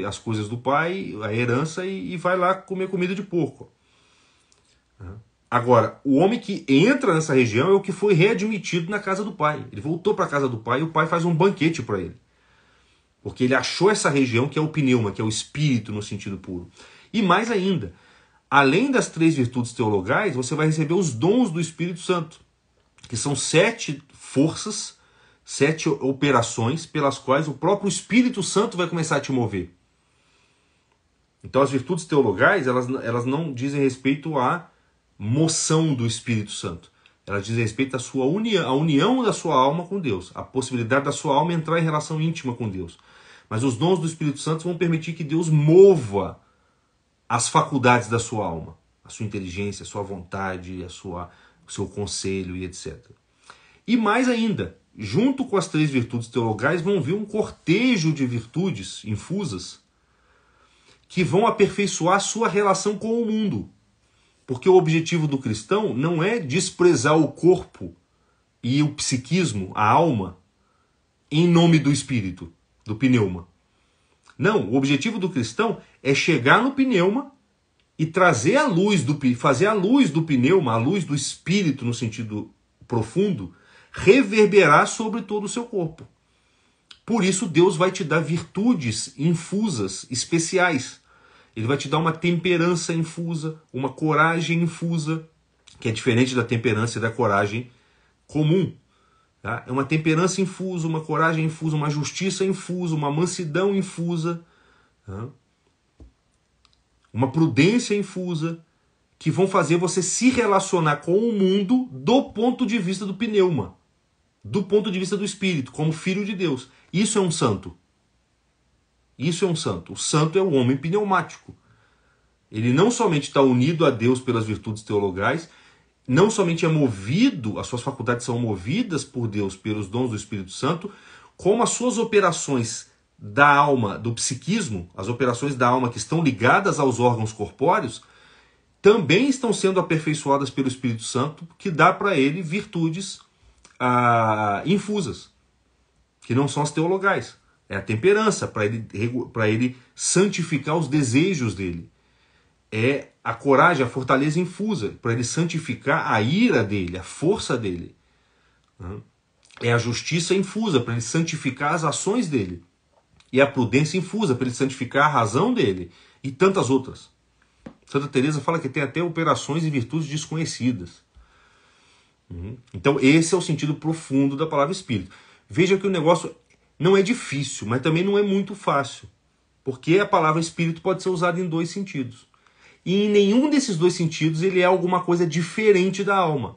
as coisas do pai, a herança, e, e vai lá comer comida de porco. Agora, o homem que entra nessa região é o que foi readmitido na casa do pai. Ele voltou para a casa do pai e o pai faz um banquete para ele. Porque ele achou essa região que é o pneuma, que é o espírito no sentido puro. E mais ainda, além das três virtudes teologais, você vai receber os dons do Espírito Santo, que são sete forças sete operações pelas quais o próprio Espírito Santo vai começar a te mover. Então as virtudes teologais, elas, elas não dizem respeito à moção do Espírito Santo. Elas dizem respeito à sua união, à união da sua alma com Deus, a possibilidade da sua alma entrar em relação íntima com Deus. Mas os dons do Espírito Santo vão permitir que Deus mova as faculdades da sua alma, a sua inteligência, a sua vontade, a sua, o seu conselho e etc. E mais ainda, junto com as três virtudes teologais, vão vir um cortejo de virtudes infusas que vão aperfeiçoar sua relação com o mundo. Porque o objetivo do cristão não é desprezar o corpo e o psiquismo, a alma, em nome do espírito, do pneuma. Não, o objetivo do cristão é chegar no pneuma e trazer a luz do fazer a luz do pneuma, a luz do espírito no sentido profundo, reverberar sobre todo o seu corpo. Por isso, Deus vai te dar virtudes infusas, especiais. Ele vai te dar uma temperança infusa, uma coragem infusa, que é diferente da temperança e da coragem comum. Tá? É uma temperança infusa, uma coragem infusa, uma justiça infusa, uma mansidão infusa, tá? uma prudência infusa, que vão fazer você se relacionar com o mundo do ponto de vista do pneuma do ponto de vista do espírito, como filho de Deus. Isso é um santo. Isso é um santo. O santo é o homem pneumático. Ele não somente está unido a Deus pelas virtudes teologais, não somente é movido, as suas faculdades são movidas por Deus pelos dons do Espírito Santo, como as suas operações da alma, do psiquismo, as operações da alma que estão ligadas aos órgãos corpóreos, também estão sendo aperfeiçoadas pelo Espírito Santo, que dá para ele virtudes ah, infusas, que não são as teologais. É a temperança para ele, ele santificar os desejos dele. É a coragem, a fortaleza infusa, para ele santificar a ira dele, a força dele. É a justiça infusa, para ele santificar as ações dele. E a prudência infusa, para ele santificar a razão dele. E tantas outras. Santa Teresa fala que tem até operações e virtudes desconhecidas. Uhum. Então, esse é o sentido profundo da palavra espírito. Veja que o negócio não é difícil, mas também não é muito fácil. Porque a palavra espírito pode ser usada em dois sentidos. E em nenhum desses dois sentidos ele é alguma coisa diferente da alma.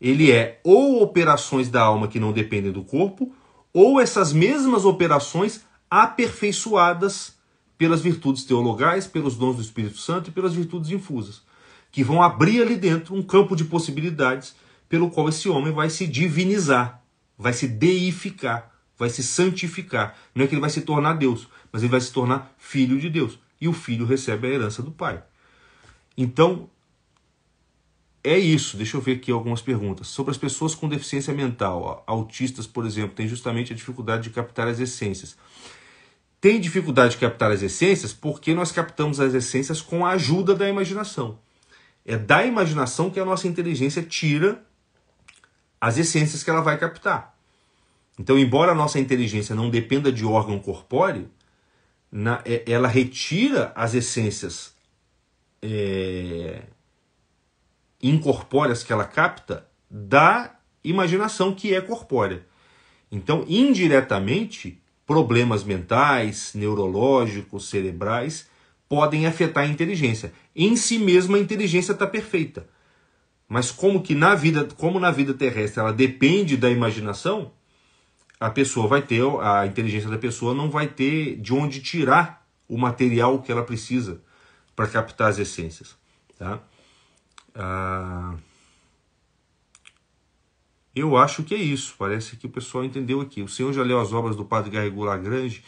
Ele é ou operações da alma que não dependem do corpo, ou essas mesmas operações aperfeiçoadas pelas virtudes teologais, pelos dons do Espírito Santo e pelas virtudes infusas, que vão abrir ali dentro um campo de possibilidades pelo qual esse homem vai se divinizar, vai se deificar, vai se santificar. Não é que ele vai se tornar Deus, mas ele vai se tornar filho de Deus. E o filho recebe a herança do pai. Então, é isso. Deixa eu ver aqui algumas perguntas. Sobre as pessoas com deficiência mental, autistas, por exemplo, têm justamente a dificuldade de captar as essências. Tem dificuldade de captar as essências porque nós captamos as essências com a ajuda da imaginação. É da imaginação que a nossa inteligência tira as essências que ela vai captar. Então, embora a nossa inteligência não dependa de órgão corpóreo, na, é, ela retira as essências é, incorpóreas que ela capta da imaginação que é corpórea. Então, indiretamente, problemas mentais, neurológicos, cerebrais podem afetar a inteligência. Em si mesma, a inteligência está perfeita. Mas como que na vida, como na vida terrestre ela depende da imaginação, a pessoa vai ter, a inteligência da pessoa não vai ter de onde tirar o material que ela precisa para captar as essências. Tá? Ah, eu acho que é isso. Parece que o pessoal entendeu aqui. O senhor já leu as obras do padre Garrigou Lagrange?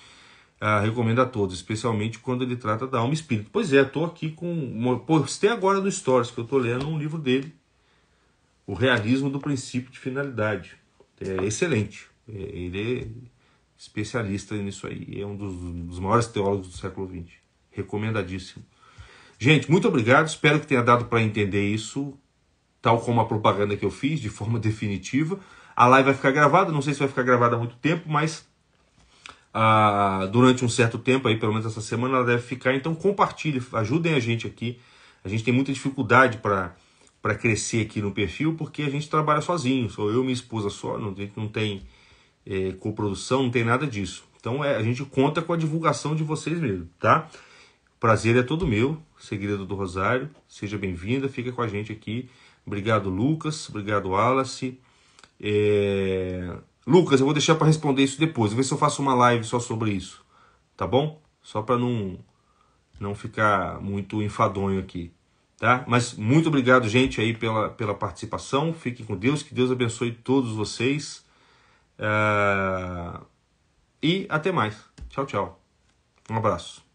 Ah, recomendo a todos, especialmente quando ele trata da alma e espírito. Pois é, estou aqui com. Uma, postei agora no Stories que eu estou lendo um livro dele o realismo do princípio de finalidade. É excelente. É, ele é especialista nisso aí. É um dos, dos maiores teólogos do século XX. Recomendadíssimo. Gente, muito obrigado. Espero que tenha dado para entender isso, tal como a propaganda que eu fiz, de forma definitiva. A live vai ficar gravada, não sei se vai ficar gravada há muito tempo, mas ah, durante um certo tempo, aí, pelo menos essa semana, ela deve ficar. Então compartilhe, ajudem a gente aqui. A gente tem muita dificuldade para para crescer aqui no perfil, porque a gente trabalha sozinho, sou eu e minha esposa só, não tem, não tem é, coprodução, não tem nada disso. Então é, a gente conta com a divulgação de vocês mesmo, tá? Prazer é todo meu, segredo do Rosário, seja bem-vinda, fica com a gente aqui. Obrigado, Lucas, obrigado, Wallace. É... Lucas, eu vou deixar para responder isso depois, vou ver se eu faço uma live só sobre isso, tá bom? Só para não, não ficar muito enfadonho aqui. Tá? Mas muito obrigado, gente, aí pela, pela participação. Fiquem com Deus, que Deus abençoe todos vocês. Uh... E até mais. Tchau, tchau. Um abraço.